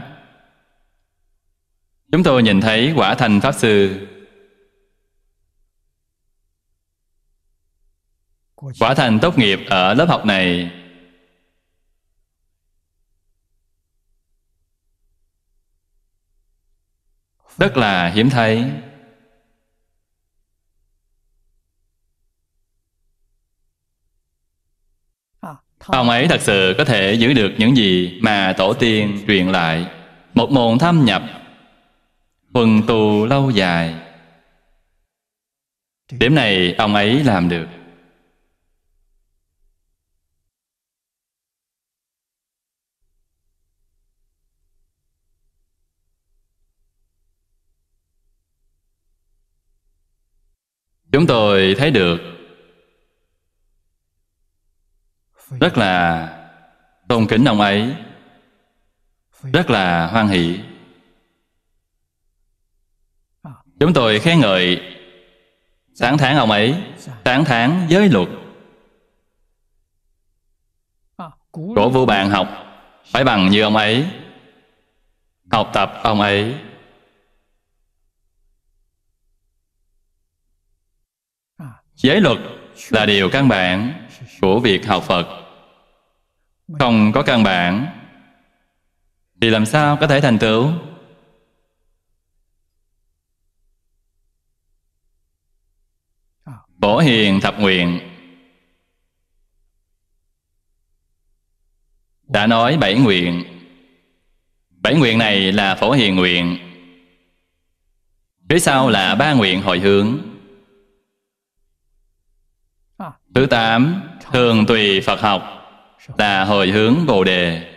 Chúng tôi nhìn thấy quả thành Pháp Sư Quả thành tốt nghiệp ở lớp học này rất là hiếm thấy Ông ấy thật sự có thể giữ được những gì mà tổ tiên truyền lại Một môn thâm nhập Quần tù lâu dài Điểm này ông ấy làm được chúng tôi thấy được rất là tôn kính ông ấy rất là hoan hỷ chúng tôi khen ngợi sáng tháng ông ấy sáng tháng giới luật của vua bạn học phải bằng như ông ấy học tập ông ấy giới luật là điều căn bản của việc học phật không có căn bản thì làm sao có thể thành tựu bổ hiền thập nguyện đã nói bảy nguyện bảy nguyện này là phổ hiền nguyện phía sau là ba nguyện hồi hướng Thứ tám, thường tùy Phật học là hồi hướng Bồ Đề.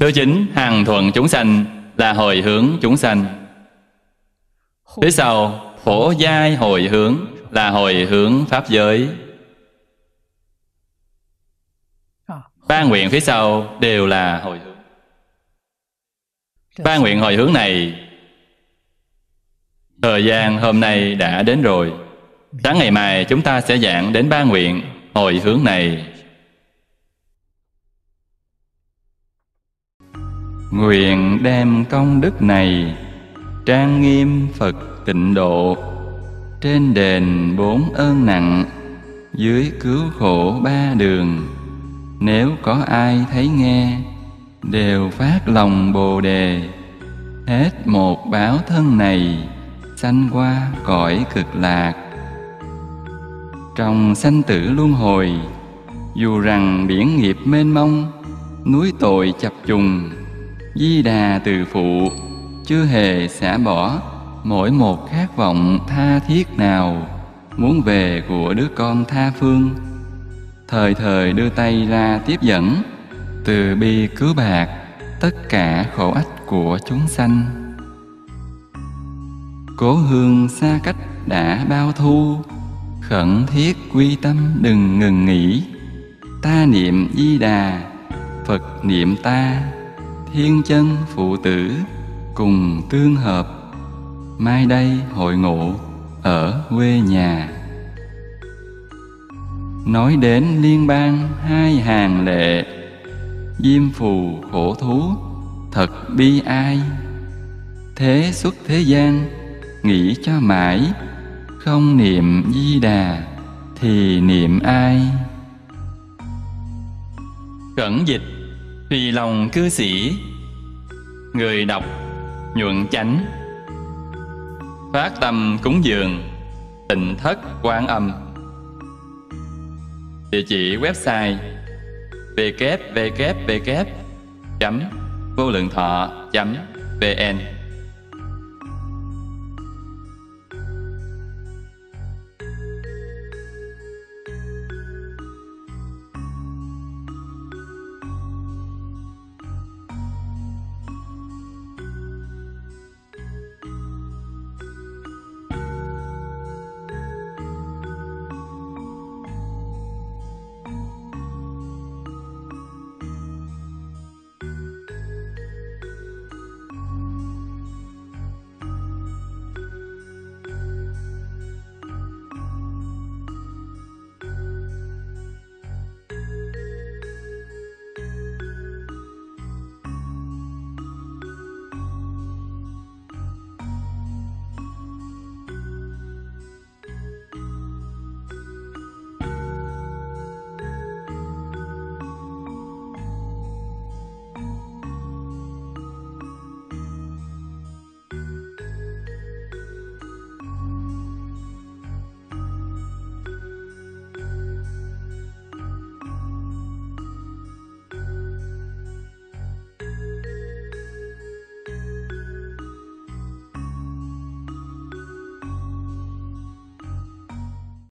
Thứ chín, hàng thuận chúng sanh là hồi hướng chúng sanh. Thứ sau, phổ giai hồi hướng là hồi hướng Pháp giới. Ba nguyện phía sau đều là hồi hướng. Ba nguyện hồi hướng này Thời gian hôm nay đã đến rồi Sáng ngày mai chúng ta sẽ giảng đến ba nguyện hồi hướng này. Nguyện đem công đức này trang nghiêm Phật tịnh độ trên đền bốn ơn nặng dưới cứu khổ ba đường nếu có ai thấy nghe đều phát lòng bồ đề hết một báo thân này sanh qua cõi cực lạc trong sanh tử luân hồi dù rằng biển nghiệp mênh mông núi tội chập trùng di đà từ phụ chưa hề xả bỏ mỗi một khát vọng tha thiết nào muốn về của đứa con tha phương thời thời đưa tay ra tiếp dẫn từ bi cứu bạc tất cả khổ ách của chúng sanh cố hương xa cách đã bao thu khẩn thiết quy tâm đừng ngừng nghỉ ta niệm di đà phật niệm ta thiên chân phụ tử cùng tương hợp mai đây hội ngộ ở quê nhà nói đến liên bang hai hàng lệ diêm phù khổ thú thật bi ai thế xuất thế gian nghĩ cho mãi không niệm di đà thì niệm ai cẩn dịch tùy lòng cư sĩ người đọc nhuận chánh phát tâm cúng dường tịnh thất quan âm địa chỉ website www vô lượng thọ vn